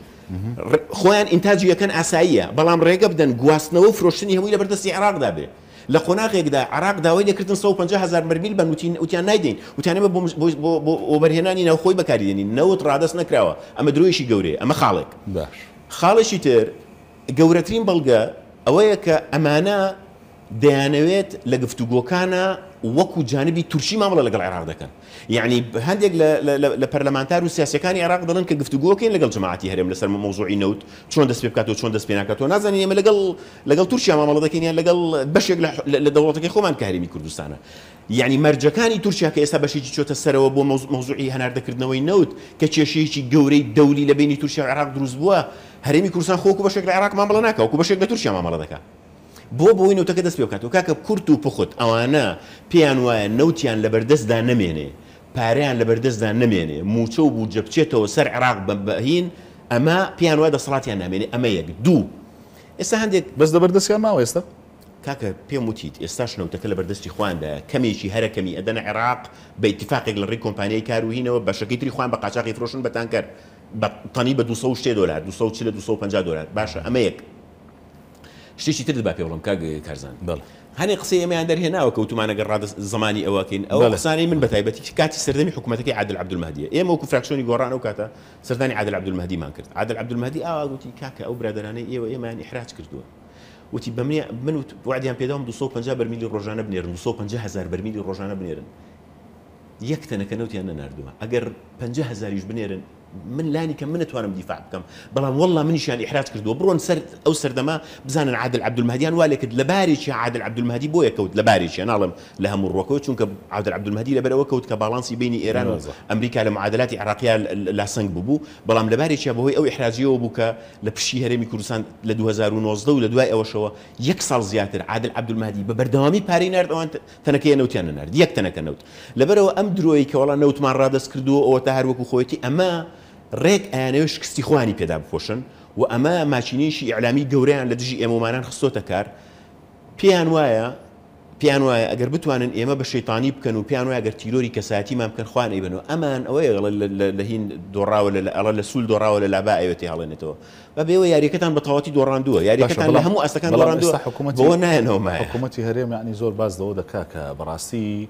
خۆیان ئینتاجی یەکەن ئاساییە بەڵام ڕێگە بدەن گواستنەوە فرۆشتنی هەمووی لە بەردەستی عراقدا بێت لە قۆناغێکدا عراق داوای دەکردن 150هزار مرمیل بە نووتین وتیان نایدەین وتیانە بۆ ئۆبەرهێنانی ناوخۆی بەکاریێنی نەوت ڕادست نکراوە ئەمە درۆیشی گەورەیە ئەمە خاڵێک خاڵێکی تر گەورەترین بەڵگە ئەوەیە کە ئەمانە دەیانەوێت لە گفتوگۆکانە وكو وەکو جانبی تووشی مامەڵە لەگەڵ عێراق دەکەن یعنی هەندێک لە لبرلمانتار و كان العراق ده لان كقفت لەگەڵ جماعتی هەرێم لەسەر مۆزوعی نەوت چۆن دەست پێ بکات و چۆن دەست پێ ناکات و نازانین ئێمە لەگەڵ لەگەڵ تووشیا مامەڵە دەکەین یان لەگەڵ بەشێک لە دەوڵەتەکەی خۆمان کە هەرێمی کوردستانە یعنی مەرجەکانی تورکیا کە ئێستا بەشێکی چۆتە سەرەوە بۆ مۆزوعی هەناردەکردنەوەی نەوت کە کێشەیەکی گەورەی دەولی لە بینی تووشیا عراق دروست بووە هەرێمی کوردستان خۆکو بەشێک لە عراق مامەڵە ناکە وکو بەشێک لە تووشیا مامەڵە دەکات بۆ بۆی نوتەکە دەست پێ بکات و کاکە کورت و پخت ئەوانە پێیان وایە نەوتیان لەبەردەستدا نەمێنێ پاریان لەبەردەستدا نەمێنێ موچە و بوو جەبچێتەوە سەر عراق بەهین ئەمە پێیان وای دەسەڵاتیان نامێنێ ئەمە یەک دوو ئێستا هەندێک بەس لەبەردەستیان ماوە ئێستا کاکە پێم وتیت ئێستاش نەوتەکە لە بەردەستی خواندا کەمێکی هەرە کەمی ئەدەن عێراق بە اتفاقێک لە ڕێی کۆمپانیای کاروهینەوە بە شەکەی تری خوان بە قاچاقی فرۆشن بەتان کرد بە تەنی بە 200 دلار 250 دلار باشە ئەمە یەک شتێکی كارزان با پێوڵم قصي هەنێ قسە هنا وكوتو معنا گەڕادە زماني ئەوکەین او قصاني من بە تایبەتی کاتی سەردەمی حکوومەتەکەی عادل عبدمەدیە ئێمە إيه وکو فراکشنی گۆڕانەوە کاتە سەردانی عادل عبدمەدیمان کرد عادل عبدمەدی ئاواگوتی آه، کاکە ئەو برادرانەی ئێوە إيه، ئێمەیان احراج کردووە وتی بە منێ من وعدیان پێداوم 250 بەرمیلی ڕۆژانە بنێرن 250 هزار بەرمیلی ڕۆژانە بنێرن یەک تەنەکە نەوتیان نەناردووە ئەگەر 5 هزاریش بنێرن من لاني کە وانا دیفاع بكم بەڵام والله احراج كردو برون سر او سر دما بزان عادل عبد والێ ولك لە بارێکی عادل عبد المهدي بويا كود لباريش انا لە هەموو ڕۆکەوە چونك عادل عبد المهدي بەرەوە کەوت کە بين ايران نعم، وامريكا لمعادلات عراقيه لا سنگ بوبو بەڵام لباريش بارێکی بەهۆی او احراجیەوە بوو کە لە پشی هەرێمی کوردستان لە 2019 و لە دوای ئەوەشەوە یەک عادل عبد المهدي بەردەوامی پارەی نرد تنكي نوت نەوتیان نرد يك تەنەکە نوت لەبەرەوە ام درۆی کە نوت نەوتمان ڕادەست کردووە ئەوە تا هەروەکو ڕێک ئەیانەوە شکستی خوانی پێدا بپۆشن و ئەمە ماچینیشی ئەعلامی گەوریان لە دژی ئێمەمانان خستۆتە کار پێیان وایە پیان وایە ئەگەر بتوانن ئێمە بە شەیتانی بکەن و پیان وایە گەر تیرۆری کەساتیمان بکەن خوانەی بن و ئەمان ئەوەی لە هین دۆڕاوە ئەڵە لە سول دۆڕاوە لە لابا ئەوێتی هەڵێنێتەوە بە بێەوە یاریەکەتان بەتەواتی دۆڕاندووە یاریەکەتان لە هەموو ئەستەکان دۆڕاندووە حکوومەت بۆ نایەنەوە حکوومەتی هەرێمە ینی زۆر باز دەوە دەکا کە بەڕاستی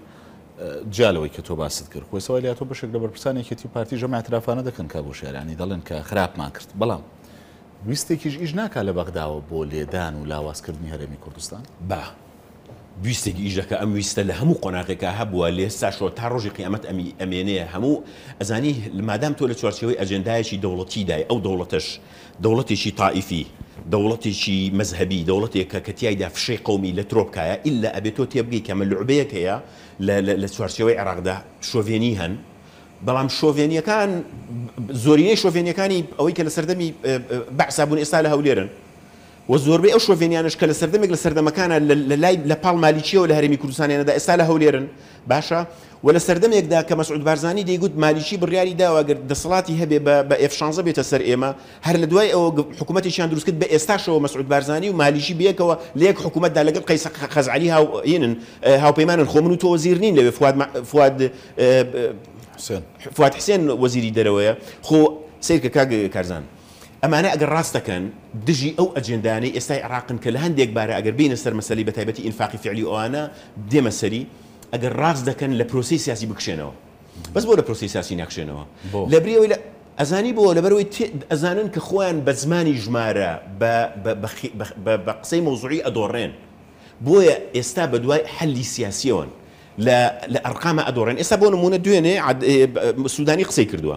جالەوەی کە تۆ باست کرد خۆی سەوای لاتۆ بەشێک لە بەرپرسانێکێتی پارتی ژەمە اعترافانە دەکەن کا بۆ شێرانی دەڵێن کە خراپمان کرد بەڵام ویستێکیش ئیش ناکا لە بەغداوە بۆ لێدان و لاوازکردنی هەرێمی کوردستان با ویستێکی ئیژەکە ئەم ویستە لە هەموو قۆناغێکە هەبووە لێستا شۆ تا ڕۆژی قیامەت ئەمی ئەمێنەیە هەموو ئەزانی مادام تۆ لە چوارچەوەی ئەجندایەکی دەوڵەتیدای ئەو دەوڵەتش دەوڵەتێکی تائیفی دەوڵەتێکی مەذهبی دەوڵەتێکە کە تایدا فشەی قومی لە ترۆپکایە ئللا ئەبێتۆ تێبگەی کە مە لوعبەیەکەیە لە چوارچەوەی عراقدا شۆڤێنی هەن بەڵام شۆڤێنیەکان زۆریەی شۆڤێنیەکانی ئەوەی کە لە سەردەمی آه، آه، بەعسابوون ئێستا لە هەولێرن وە زۆربەی ئەو شوێنیانش کە لە سەردەمێک لە سەردەمەکانە لە لای لە پاڵ مالیچیەوە لە هەرمی کوردستانیانەدا ئێستا لە هەولێرن باشە و لە سەردەمێکدا کە مەسعود بارزانانی دەیگوت مالیچی بڕیاری داواگەر دەسەڵاتی هەبێ بە ئێفشانزە بێتە سەر ئێمە هەر لە دوای ئەوە حکوومەتیشیان دروستکرد بە ئێستاشەوە مەسعود بارزانانی و مالیشی بەکەوە لەیەک حکوومەتدا لەگەڵ قەیسە خەزعلی هاوێنن هاوپەیمانن خۆمن و تۆ زیرنین لەوێ فواد فواد حسێن وەزیری دەرەوەیە خۆ سیرکە کاگ کارزان اما انا اگر راست کن دژی او اجندانی ئێستای عراق کە لە یک بار اگر بین سەر مەسەلی بە تایبەتی ئینفاقی فعلی ئەوانە دێمە سەری ئەگەر ڕاست دەکەن لە پرۆسی سیاسی بکشێنەوە بەس بۆ لە پرۆسی سیاسی نەخشێنەوە لە بریەوەی لە ئەزانی بۆ لەبەرەوەی ئەزانن کە خۆیان بە زمانی ژمارە بە قسەی موضوعی ئەدۆڕێن بۆیە ئێستا بدوای دوای حەلی ل لە ئەرقامە ئەدۆڕێن ئێستا بۆ دوینه عد إيه، سودانی قسەی کردووە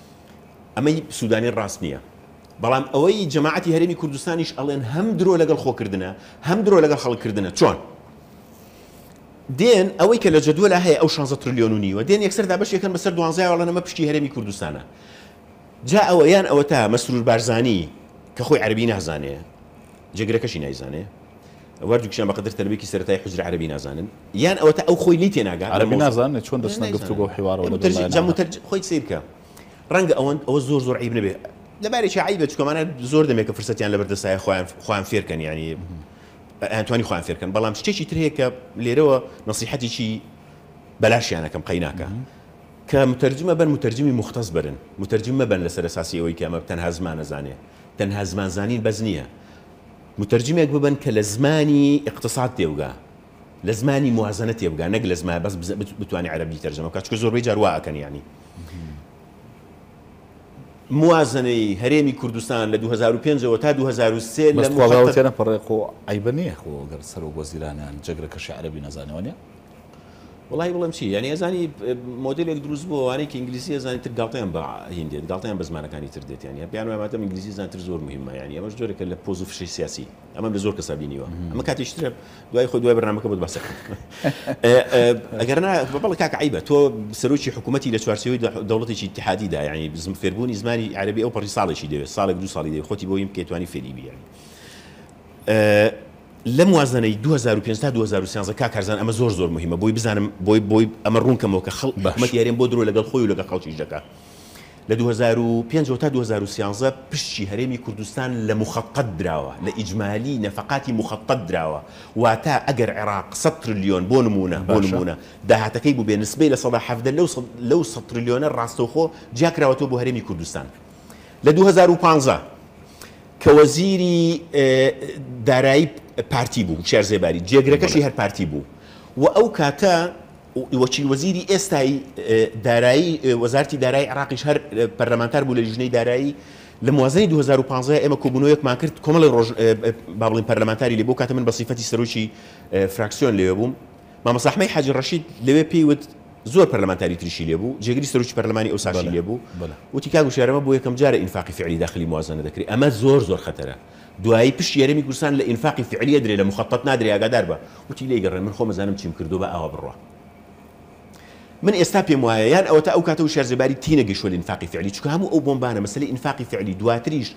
ئەمەی سوودانی ڕاست نییە بەڵام ئەوەی جەماعەتی هەرێمی کوردستانیش ئەڵێن هەم درۆ لەگەڵ خۆکردنە هەم درۆ لەگەڵ خەڵکردنە چۆن دێن ئەوەی کە لە جدووەلا هەیە ئەو 16 تریلیۆن و نیوە دێن یەکسەر دابشەکەن بەسەر دوانزایوەڵەنەمە پشتی هەرێمی کوردستانە جا ئەوە یان ئەوە تا مەسرور بارزانانی کە خۆی عربی نازانێ جگرەکەشی نایزانێ وەرجکشان بەقدر تەربێکی سەتای حجر عربی نازانن یان ئەوە تا ئەو خۆی لی تێناگە عربی نازانێت چۆن دەستنەگفتو بۆ حیوارەوە خۆی سیرکە رنگ اون او زور زور عیب نبێ لبرد سایه خوان خوان فیر کن یعنی بەردەسای خوان خوان فێرکەن ینی ئەتوانی خۆیان فێرکەن بەڵام شتێکی تر هەیە کە لێرەوە نسیحەتێکی بەلاشیانەکەم قیناکە که مترجمە بن مترجمی مختص برن مترجمە بن لەسەر اوی که ما تەنها زمانە زانێ تەنها زمان زانین بزنیه مترجم مترجمێک ببن کە زمانی اقتصاد تێوگا لە زمانی موازنە تێبگا بس لە زمان ترجمه بتوانانی عربی تەرجمەکە چکە زۆربەی جارواکەن یعنی موازنەی هەرێمی کوردستان لە 2005ەوە تا 2023 لە تێنە پڕێک و ئایبنیە خۆ گەر سەر و بۆ زیرانیان جگرەکە شعرەبی نەزانەوە نیە وڵی بڵم چی یعنی ئەزانی مۆدلێک دروست بۆ ئەوانەیە ئینگلیسی ئەزانی تر گڵتیان بە هندێت گڵتیان بە زمانەکانی تر دێت یان پیان ماتە ئینگلیسی زانتر زۆر مهمە ینی ئەمەش جۆرەکە لە پۆز و فشی سیاسی ئەمە لە زۆر کەسا بینیوە ئەمە کاتیشترە دوای خۆ دوای بەنامەکە بۆ بەسەکە [LAUGHS] ئەگەرنا بەڵ کاک عیبە تۆ سەرۆکی حکوومەتی لە چوارچەوەی دەوڵەتێکی تحادیدا ینی بزم فێربوونی زمانی عربی ئەو پڕی ساڵێکی دەوێت ساڵێک دو ساڵی دەوێت خۆتی بۆ یم کێتوانی فێری بیانی لە موازنەی 2005 کا کارزان ئەمە زۆر زۆر مهمە بۆی بزانم بۆی بۆی ئەمە ڕوون کەمەوە کە خەڵ بەحمەت یارێن بۆ درۆ لەگەڵ خۆی و لەگە خەڵکی دەکات لە 2005 تا 2013 پشتی هەرێمی کوردستان لە مخەقت درراوە لە ئیجمالی نەفقاتی مخەقت درراوە واتە ئەگەر عێراق سە تریلیۆن بۆ نمونە بۆ نمونە داهاتەکەی بوو بێ نسبەی لە سەدا حەفدە لەو سە تریلیۆنە ڕاستەوخۆ جیاکراوەەوە بو هریمی کوردستان ل 2015 کە وەزیری دارایی پارتی بوو شارزێباری جێگرەکەشی هەر پارتی بوو و ئەو کاتە وەچین وەزیری ئێستایی دارایی وەزارتی دارایی عراقیش هەر پەرلەمانتار بوو لە ژنەی دارایی لە موازەی 2015 ئێمە کۆبوونەوەیەکمان کرد کۆمەڵی ڕۆژ باڵین پەرلەمانتاری لێ بۆ کاتە من بە سیفەتی سەرۆکی فراکسیۆن لێوە بووم مامەساحمەی حاجی ڕەشید لەوێ پێیوت زور زۆر پەرلەمانتاری تریشی لێبوو جێگری سەرکی پەرلەمانی ئەوساشی لێبوو وتی کاگوشارەمە بو یەکەم جارە انفاق فعلی داخلی موازنە دەکری اما زور زور خطره دوایی پشت یارمی کوردستان لە ئینفاقی فعلیە درێ لە مخەتت نادرێ ئاگادار بە وتی لێ گەڕێ من خۆ مەزانم چیم کردو بە ئاوا بڕوە من استاپی پێم وایە یان ئەوە تا ئەو کاتە و شارزەباری تینەگەیشوە لەنفاقی فعلی چکە هەموو ئەو بۆمبانە مەسلی ئینفاقی فعلی دواتریش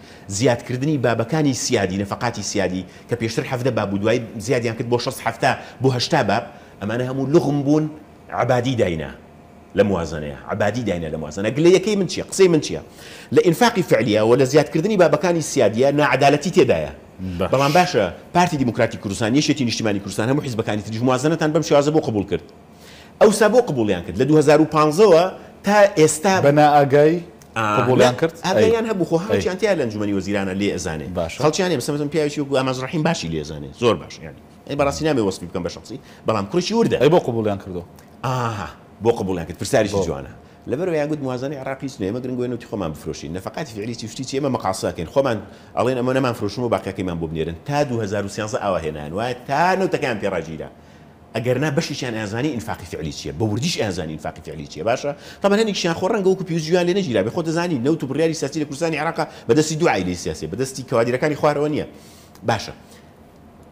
با بکانی سیادی نفقاتی سیادی کە پێشتر حەفتە باب و دوای زیادیان کرد بۆ 6 هەفتە بۆ هشتا باب ئەمانە هەموو لغم بوون لموازنه عبادي داينا لموازنه عبادی لي كي من گلە قصي من چیە قسەی ولا زياد كردني ئینفاقی فعلیەوە لە زیادکردنی بابەکانی سیادیە نعدالەتی تێدایە باشا باشە پارتی دیموکراتی کوردستان یەشێتی نیشتیمانی کوردستان هەموو حیزبەکانی تریژ موازنەتان بەم شێوازە بۆ قبول او ئەوسا قبول يعني كرد لە 2015ەوە تا ئێستا بەنا ئاگای آه. قبولیان کرد ئاگایان هەبوو خۆ اللي ازاني باشا وەزیرانە يعني بس مثلا بيعيش يقول پیاوی رحيم ئامازڕحیم اللي ازاني زور باش يعني ئەی بەڕاستی نامێ وەسمی بکەم بە شخصی كرشي ورده اي ئەی قبول يعني كردو آه بو قبول هكذا لبر ويان قد موازنه ناکرد پرسیاریشی جوانە لەبەر یاگووت موازانی عراقی نێمە گرنگوێنەوتی خۆمان بفرۆشین نەفقاتی فعلی تیشتی چێمە مەقاساکەین خۆمان ئەڵێن ئەمە نەمان فرۆشمە باقیەکەیمان بۆ بنێرن تا 2013 ئاوا هێنان وایە تا نەوتەکان پێڕاجیرە ئەگەرنا بەشیان ئازانی ئینفاقی فعلی چیە بە وردیش ئازانی ئینفاقی فعلی چیە باشە تەمەێکیان خۆڕەنگە وکو پیژیان لە نەژیرا بخۆ دەزانی نەوت و بڕیاری سیاسی لە کوردستانی عراقا بەدەستی دوعیلی سیاسی بەدەستی کەوادیرەکانی خوارەوە نییە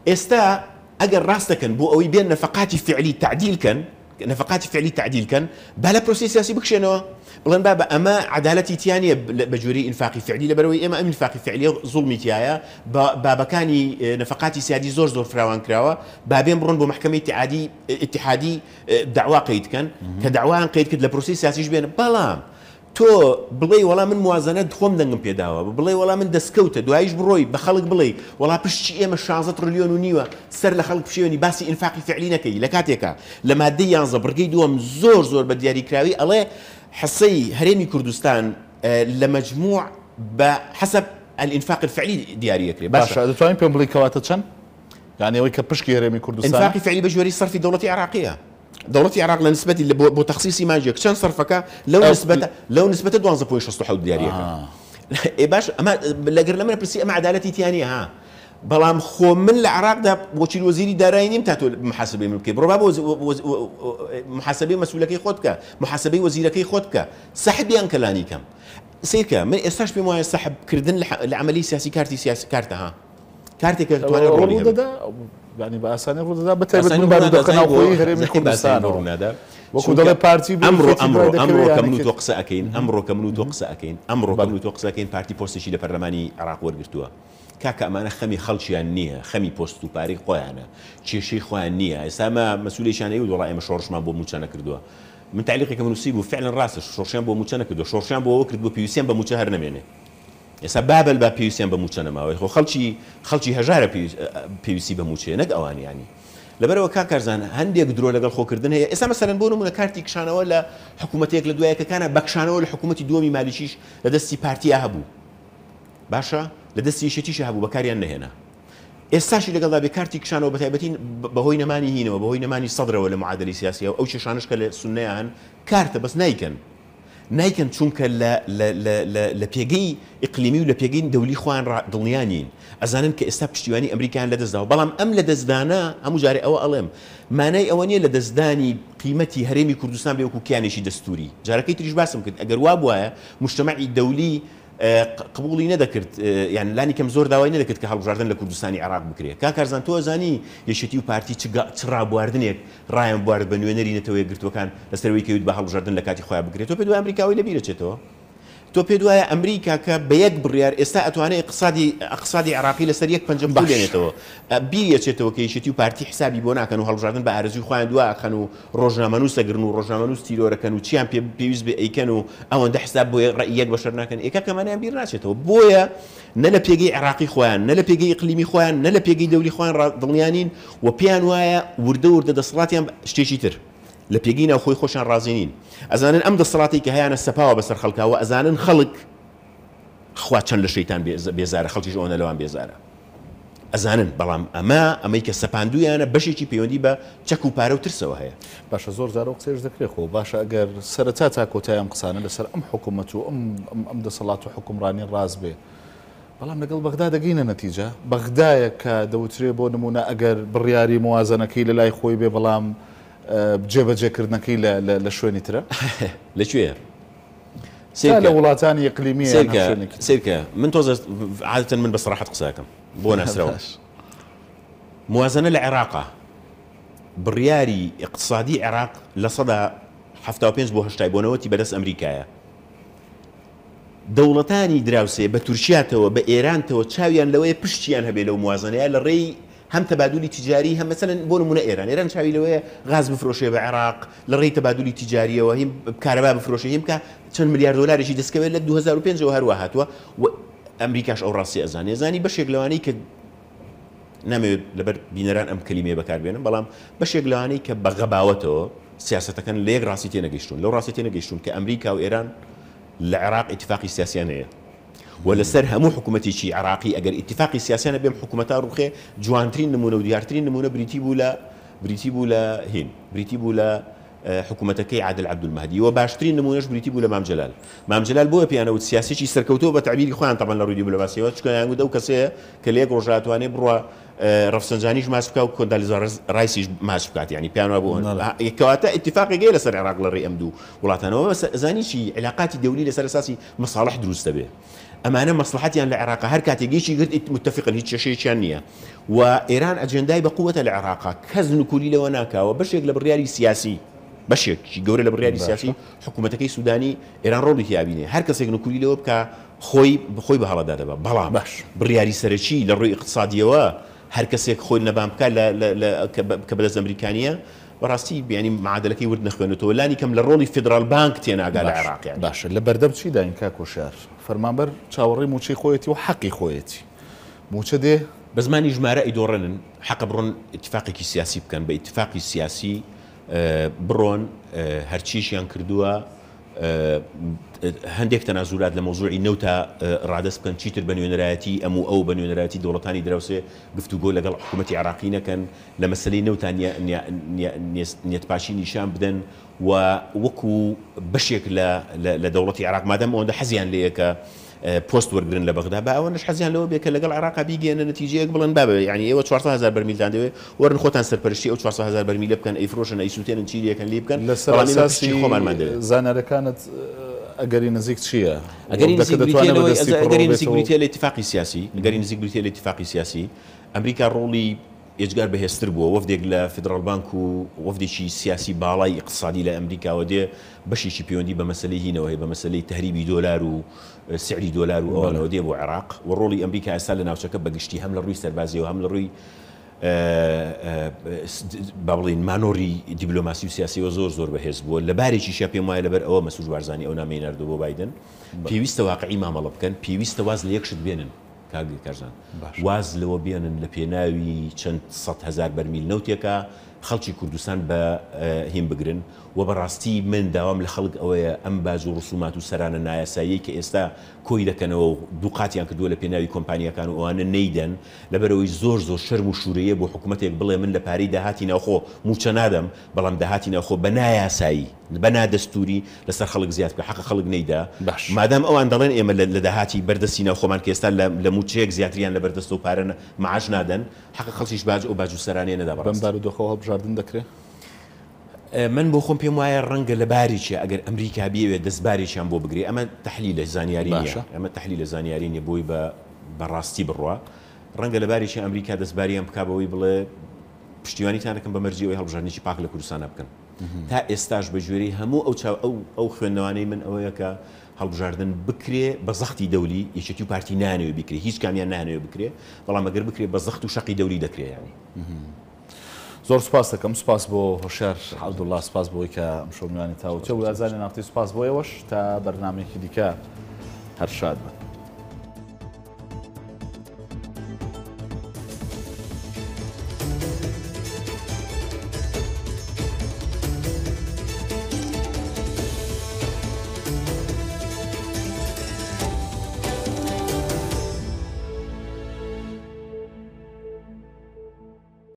استا اگر ئەگەر ڕاستەکەن بۆ ئەوەی بێن نەفقاتی فعلی تعدیلکەن نفقات تعديل كان بلا بروسيس سياسي بك شنو بلان بابا اما عدالتي تيانية بجوري انفاقي فعلي لبروي اما انفاقي فعلي ظلمي تيايا بابا كاني آه، نفقاتي سيادي زور زور فراوان كراوا بابين برون بمحكمة اتحادي اتحادي آه، دعوة قيد كان كدعوة قيد كد لبروسيس سياسي جبين پرۆسی تو بڵێ ولا من موازەنە دنگم پیدا و بڵێ ولا من دەستکەوتە دوایش بڕۆی بە خەڵک ولا پش چیه مش شانزده تریلیون و نیوا سر لە خەڵک پشێنی باسی ئینفاقی فعلینەکەی لە کاتێکە لە مادەی یانزە بڕگەی دووەم زور زور بدیاری کرایی الله حسی هەرێمی کردستان لە مجموع حسب الانفاق الفعلی دیاری یەکرێ هذا دەتوانین بيوم بلي كواتا چەند يعني کە بشكي هەرێمی کوردستان فعلی بە ژێری سەرفی دەوڵەتی عراقية دورة العراق لنسبه تخصيص ماجيك شان صرفك لو نسبه لو نسبه دوان دوانزا بويش حدود دياريك آه. [LAUGHS] اي باش اما لەگەر لما منە پرسی عدالتي عدالەتی ها بلام خو من لە عراقدا بۆچی وەزیری دارایی نیم تا تۆ محاسبەی من بکەی بڕۆبا بۆ محاسبەی مەسوولەکەی خۆت بکە محاسبەی وەزیرەکەی خۆت سحب سەحبیان کەلانی كم سیرکە من ئێستاش پێم وایە سەحبکردن لە عملی سیاسی كارتي سیاسی كارتها كارتي ڕۆڵی دەدا یعنی بە ئاسانی ڕوودەدا بەتەبێت بارودەکەناوەی هەرێمی کوردستان ڕوونادا وەکو دەڵێ پارتی ئەمڕۆ ئەمڕۆ ئەمڕۆ کە من امرو امرو امرو ئەەکەین ئەمڕۆ کە امرو و تۆ قسە امرو ئەمڕۆ بەن و تۆ قسەکەین پارتی پۆستێکی لە پەرلەمانی عراق وەرگتووە کاکە ئەمانە خەمی خەڵکییان نییە خەمی پۆست و پارەی خۆیانە کێشەی خۆیان نییە ئێستامە مەسوولێکیانەی و دڵای ئمە شۆڕشمان بۆ موچانە کردووە من تعلیقی کە منوسی بوو فعلن ڕاستە شۆشیان بۆ موچە نەکردو شۆشیان بۆەوە کرد بۆ پێویستیان بە موچە هەر نمێنێ ئێستا بابل با پێویستیان بە موچەنەماوەی خۆ خەڵکی خەڵکی هەژارە پێویستی بە موچێنەک ئەوانیانی لەبەرەوە کاکارزان هەندێک درۆ لەگەڵ خۆکردن هەیە ئێستا مەسەرەن بۆ نمونە کارتی کشانەوە لە حکوومەتێک لە دوایەکەکانە بەکشانەوە لە حکوومەتتی دووەمی مالیشیش لە دەستی پارتیا هەبوو باشە لە دەستی شێتیشە هەبوو بەکاریان نهێنا ئێستاشی لەگەڵدا بێکارتی کشانەوە بەتایبەتی بەهۆی نەمانی هینەوە بەهۆی نەمانی سەدرەوە لە معادلی سیاسیەوە ئەو شێشانشکە لە سنەیان کارتە بەس نیکەن نایکەن چونکە لە پێگەی ئقلیمی و لە پێگەین دەولی خوان دڵنیانین ئەزانن کە ئێستا پشتیوانی ئەمریکان لە دەستدا و بەڵام ئەم لە دەستدانە هەموو جارێ ئەوە ئەڵێم مانای ئەوە نیە لە دەستدانی قیمەتی هەرێمی کوردستان بێوەکو کیانێکی دەستوری جارەکەی تریش باسم کرد ئەگەر وا بواە مشتمەعی دەولی قبولی نەدەکرد یان لانی کەم زۆر داوای نەدەکرد کە هەڵبژاردن لە کوردستانی عراق بکرێت کا کارزان تۆ زانی یەشتی و پارتی چرا بواردنێک ڕایان بوارد بە نوێنەری نەتەوەی گرتوەکان لەسەرەوەی کەوت بە هەڵبژاردن لە کاتی خۆیان بگرێت تۆ پێ دو ئەمریکاوی لەبیرەچێتەوە تۆ پێ دوایە ئەمریکا کە بە یەک بڕیار ئێستا ئەتوانێت اقتصادی اقتصادی عراقی لەسەر یەک پنجم باشێنێتەوە بیەچێتەوە کەیشتی و پارتی حسابی بۆ ناکەن و هەڵژاردن بە ئارزوی خۆیان دوواکەن و ڕۆژنامەن و سەگرن و ڕۆژنامەن و تیرۆرەکەن و چیان پێ پێویست بێ ئەیکەن و ئەوەندە حساب بۆ یەک بەشەر ناکەن ئێکا کەمانیان بیر ناچێتەوە بۆیە نە لە پێگەی عراقی خۆیان نە لە پێگەی ئقلیمی خۆیان نە لە پێگەی دەوری خۆیان دڵنیانین و پێیان وایە وردە وردە دەسڵاتیان شتێکی تر لە پێگەی ناوخۆی خۆشان ڕازێنین ئەزانن ئەم دەسەڵاتی کە هیانە سەپاوە بەسەر خەڵکەوە ئەزانن خەڵک خوا چەند لە شەیتان بێزارە خەڵکیش ئەوە لەوان بێزارە ئەزانن بەڵام ئەمە ئەمەی کە سەپاندویانە بەشێکی پەیوەندی بە چەک و پارە و ترسەوە هەیە باشە زۆر زارۆ قسێش دەکرێتەوە باشە ئەگەر سەرەتا تا کۆتایان قسانە لەسەر ئەم حکوومەت و ئەم دەسەڵات و حکومڕانی ڕاز بێ. بەڵام لەگەڵ بەغدا دەگەینە نەتیجە بەغدایە کە دەوترێ بۆ نمونە ئەگەر بڕیاری موازەنەکەی لە لای خۆی بێ بەڵام جێبەجێکردنەکەی لە شوێنی ترە [LAUGHS] لەکوێ لە وڵاتانی قلیمی سیرکە من تۆ عادەن من بەسراحەت قساکەم بۆ [LAUGHS] ناسرەوە موازنە لە عێراقا بڕیاری اقتصادی عێراق لە سەدا 5 بۆ هشتای بۆنەوەتی بەدەست ئەمریکایە دەوڵەتانی دراوسێ بە تورکیاتەوە بە ئێرانتەوە چاویان لەوەی پشتیان هەبێ لەو موازنەیە لە ڕێی هەم تەبادولی تجاری هەم مەسەن بۆ نمونە ئێران ئێران چاوی لەوەیە غاز بفرۆشێ بە عێراق لە ڕێی تەبادولی تجاریەوە هیم کارەبا بفرۆشێ هیم کە چەند میلیارد دلارێکی دەستکەوێت لە 2005 هەروە هاتووە ئەمریکاش ئەو ڕاستی ئەزانێ زانی بەشێک لەوانەی کە نامەوێت لەبەر بینەران ئەم کللیمێ بەکاربێنم بەڵام بەشێک لەوانەی کە بەغەباوەتەوە سیاستەکەن لێک ڕاستی تێنەگەیشتون لەو ڕاستی تێنەگەیشتون کە ئەمریکا و ئێران لە عێراق اتفاقی سیاسیانەیە ولا سرها مو حکوومەتێکی شي عراقي اتفاقی سیاسیانە سياسي حکوومەتان ڕوخێ جوانترین نمونە و دیارترین نمونە بریتی بوو لە بریتی بوو لە هین بریتی آه، عادل عبد المهدي وباشترين نمونەش بریتی بوو لە مامجلال مامجلال بۆە پیانەوە سیاسێکی سەرکەوتەوە بە تعبیری خۆیان تەمان لە ڕوودی بلەباسیەوە چکەیانگو دە و کەسەیە کە لێک ڕۆژاتوانێ بڕە ڕفسنجانیش آه، ماس بکە و کۆندالیزار ڕایسیش ماش بکات ینی يعني پیانەوە بووکەواتە نعم. آه، اتفاقی گەی لەسەر عراق لە ام دو ولا وڵاتانەوە زاني چی علاقات دوليه لسر اساسي مصالح دروس تبيه اما انا مصلحتي يعني العراق هر كاتي جيشي قلت متفق هيك شيء شانيه وايران اجنداي بقوه العراق كزن كولي لو ناكا وبش يقلب الريالي السياسي بش يقول لب الريالي السياسي حكومتك السوداني ايران رول هي ابيني هر كاسي كولي لو بك خوي بخوي بهلا دابا بلا باش بالريالي سرشي للرؤيه الاقتصاديه و هر كاسي خوي نبام كا ل ل ل كبلاز امريكانيه بەڕاستی بیانی معادلەکەی وردنەخوێنێتەوە لانی کەم لە ڕۆڵی فدرال بانک تێناگا لە عراقیان باشە لە بەردەم چی داین کا کۆشار بر چاوەڕی موچەی خۆیەتی و خويتي خۆیەتی موچە دێ بە زمانی ژمارە ئیدۆڕێنن حق برون اتفاقي سیاسی سياسي كان باتفاقي سياسي اه، برون هرشيش اه، کردووە هەندێک تەنازورات لە مۆزوعی نەوت تا ڕادست بکەن چیتر بە نوێنەرایەتی ئەم و ئەو بە نوێنەرایەتی دەوڵەتانی دراوسێ گفتوگۆ لەگەڵ حکوومەتتی عراقی نەکەن لە مەسلەی نەوتان نێتپاشی نیشان بدەن و وەکو بەشێک لە دەوڵەتی عراق مادەم ئەوەندە حەزیان لەیەکە پۆست وەرگن لە بەغدا با ئەوەنش حەزیان لەوە بێکە لەگەڵ عراقا بیگەێنە نتیجەیەک بڵند بابێ ینی يعني ئێوە 400هزار بەرمیلدان دەوێ وەرن خۆتان سەرپەرشتی ئەو 400هزار بەرمیل بکەن اي ئەیسووتێنن چیریەکەن لی بکەن لەسەرسی خۆمانمان دەوێت زانارەکانت ئەگەری آه، نزیک چییە؟ ئەگەری نزیک بریتە لە اتفاقی سیاسی گەری نزیک بریتە لە اتفاقی سیاسی ئەمریکا ڕۆڵی ئێجگار بەهێستر بووە وەفدێک لە فدرال بانک و وەفدێکی سیاسی باڵای اقتصادی لە ئەمریکاوە دێ بەشیشی پەیوەندی بە بمساله هینەوەی بە و سعری دۆلار و ئەوانەوە دێ بۆ عراق و ڕۆڵی ئەمریکا ئەستا لە ناوچەکە بەگشتی هەم لە ڕووی سەربازیەوە هەم لە ڕووی با بڵین مانۆری دیبلۆماسی و سیاسیەوە زۆر زۆر بەهێز بووە لە بارێکی شە پێم وایە لەبەر ئەوە مەسوول وارزانانی ئەو نامی نردۆ بۆ بادن پێویستە واقعی مامەڵە بکەن پێویستە واز لە یەکشت بێنن کاگی کارزان واز لەوە بێنن لە پێناوی چەند هزار بەرمیل نەوتێکە خەڵکی کوردستان بە هیم بگرن و بەڕاستی من داوام لە خەڵک ئەوەیە ئەم باز و ڕسومات و سەرانە نایاسایی کە ئێستا کۆی دەکەنەوە و دووقاتیان کردووە لە پێناوی کۆمپانیەکان و ئەوانە نەیدەن لەبەرەوەی زۆر زۆر شەرم و شوورەیە بۆ حکوومەتێک بڵێ من لە پارەی داهاتی ناوخۆ موچە نادەم بەڵام داهاتی ناوخۆ بە نایاسایی بەنا دەستوری لەسەر خەڵک زیات بکە حق خەڵک نەیدا باش مادام ئەوان دەڵێن ئێمە لە داهاتی بەردەستی ناوخۆمان کە ئێستا لە موچەیەک زیاتریان لە بەردەست و پارەن معاش نادەن حق خەڵکیش باج ئەو باج و سەرانێ نەدا بەم بار و دۆخەوە بژاردن دەکرێت من بۆ خۆم پێم وایە ڕەنگە لە باریێ ئەگەر ئەمریکا بێوێت دەستبارێکیان بۆ بگری ئەمە تحلی لە زانیاری ئەمە تحلی لە زانیاری نیە بۆی بە بەڕاستی بڕوە ڕەنگە لە باریێکی ئەمریکا دەستباریان بکبەوەی بڵێ پشتیوانیتانەکەم بە مەرجیەوەی هەڵبژانێکی پاک لە کوردستانە بکەن تا ئێستاش بەژێری هەموو ئەو ئەو خوێندەوانەی من ئەوەیەکە هەڵبژاردن بکرێ بە زەختی دەولی یەکێتی و پارتی نانەوێ بکرێ هیچ کامیان نانەوێ بکرێ بەڵام ئەگەر بکرێ بە زەخت و شەقی دەوری دەکرێ ینی زۆر سپاس دەکەم سپاس بۆ هۆشار حەبدوڵلا سپاس بۆی کە ئەم شۆمیوانی تاوتە و ئازانانی نافتی سپاس بۆیەوەش تا بەرنمێکی دیکە هەر شاد بن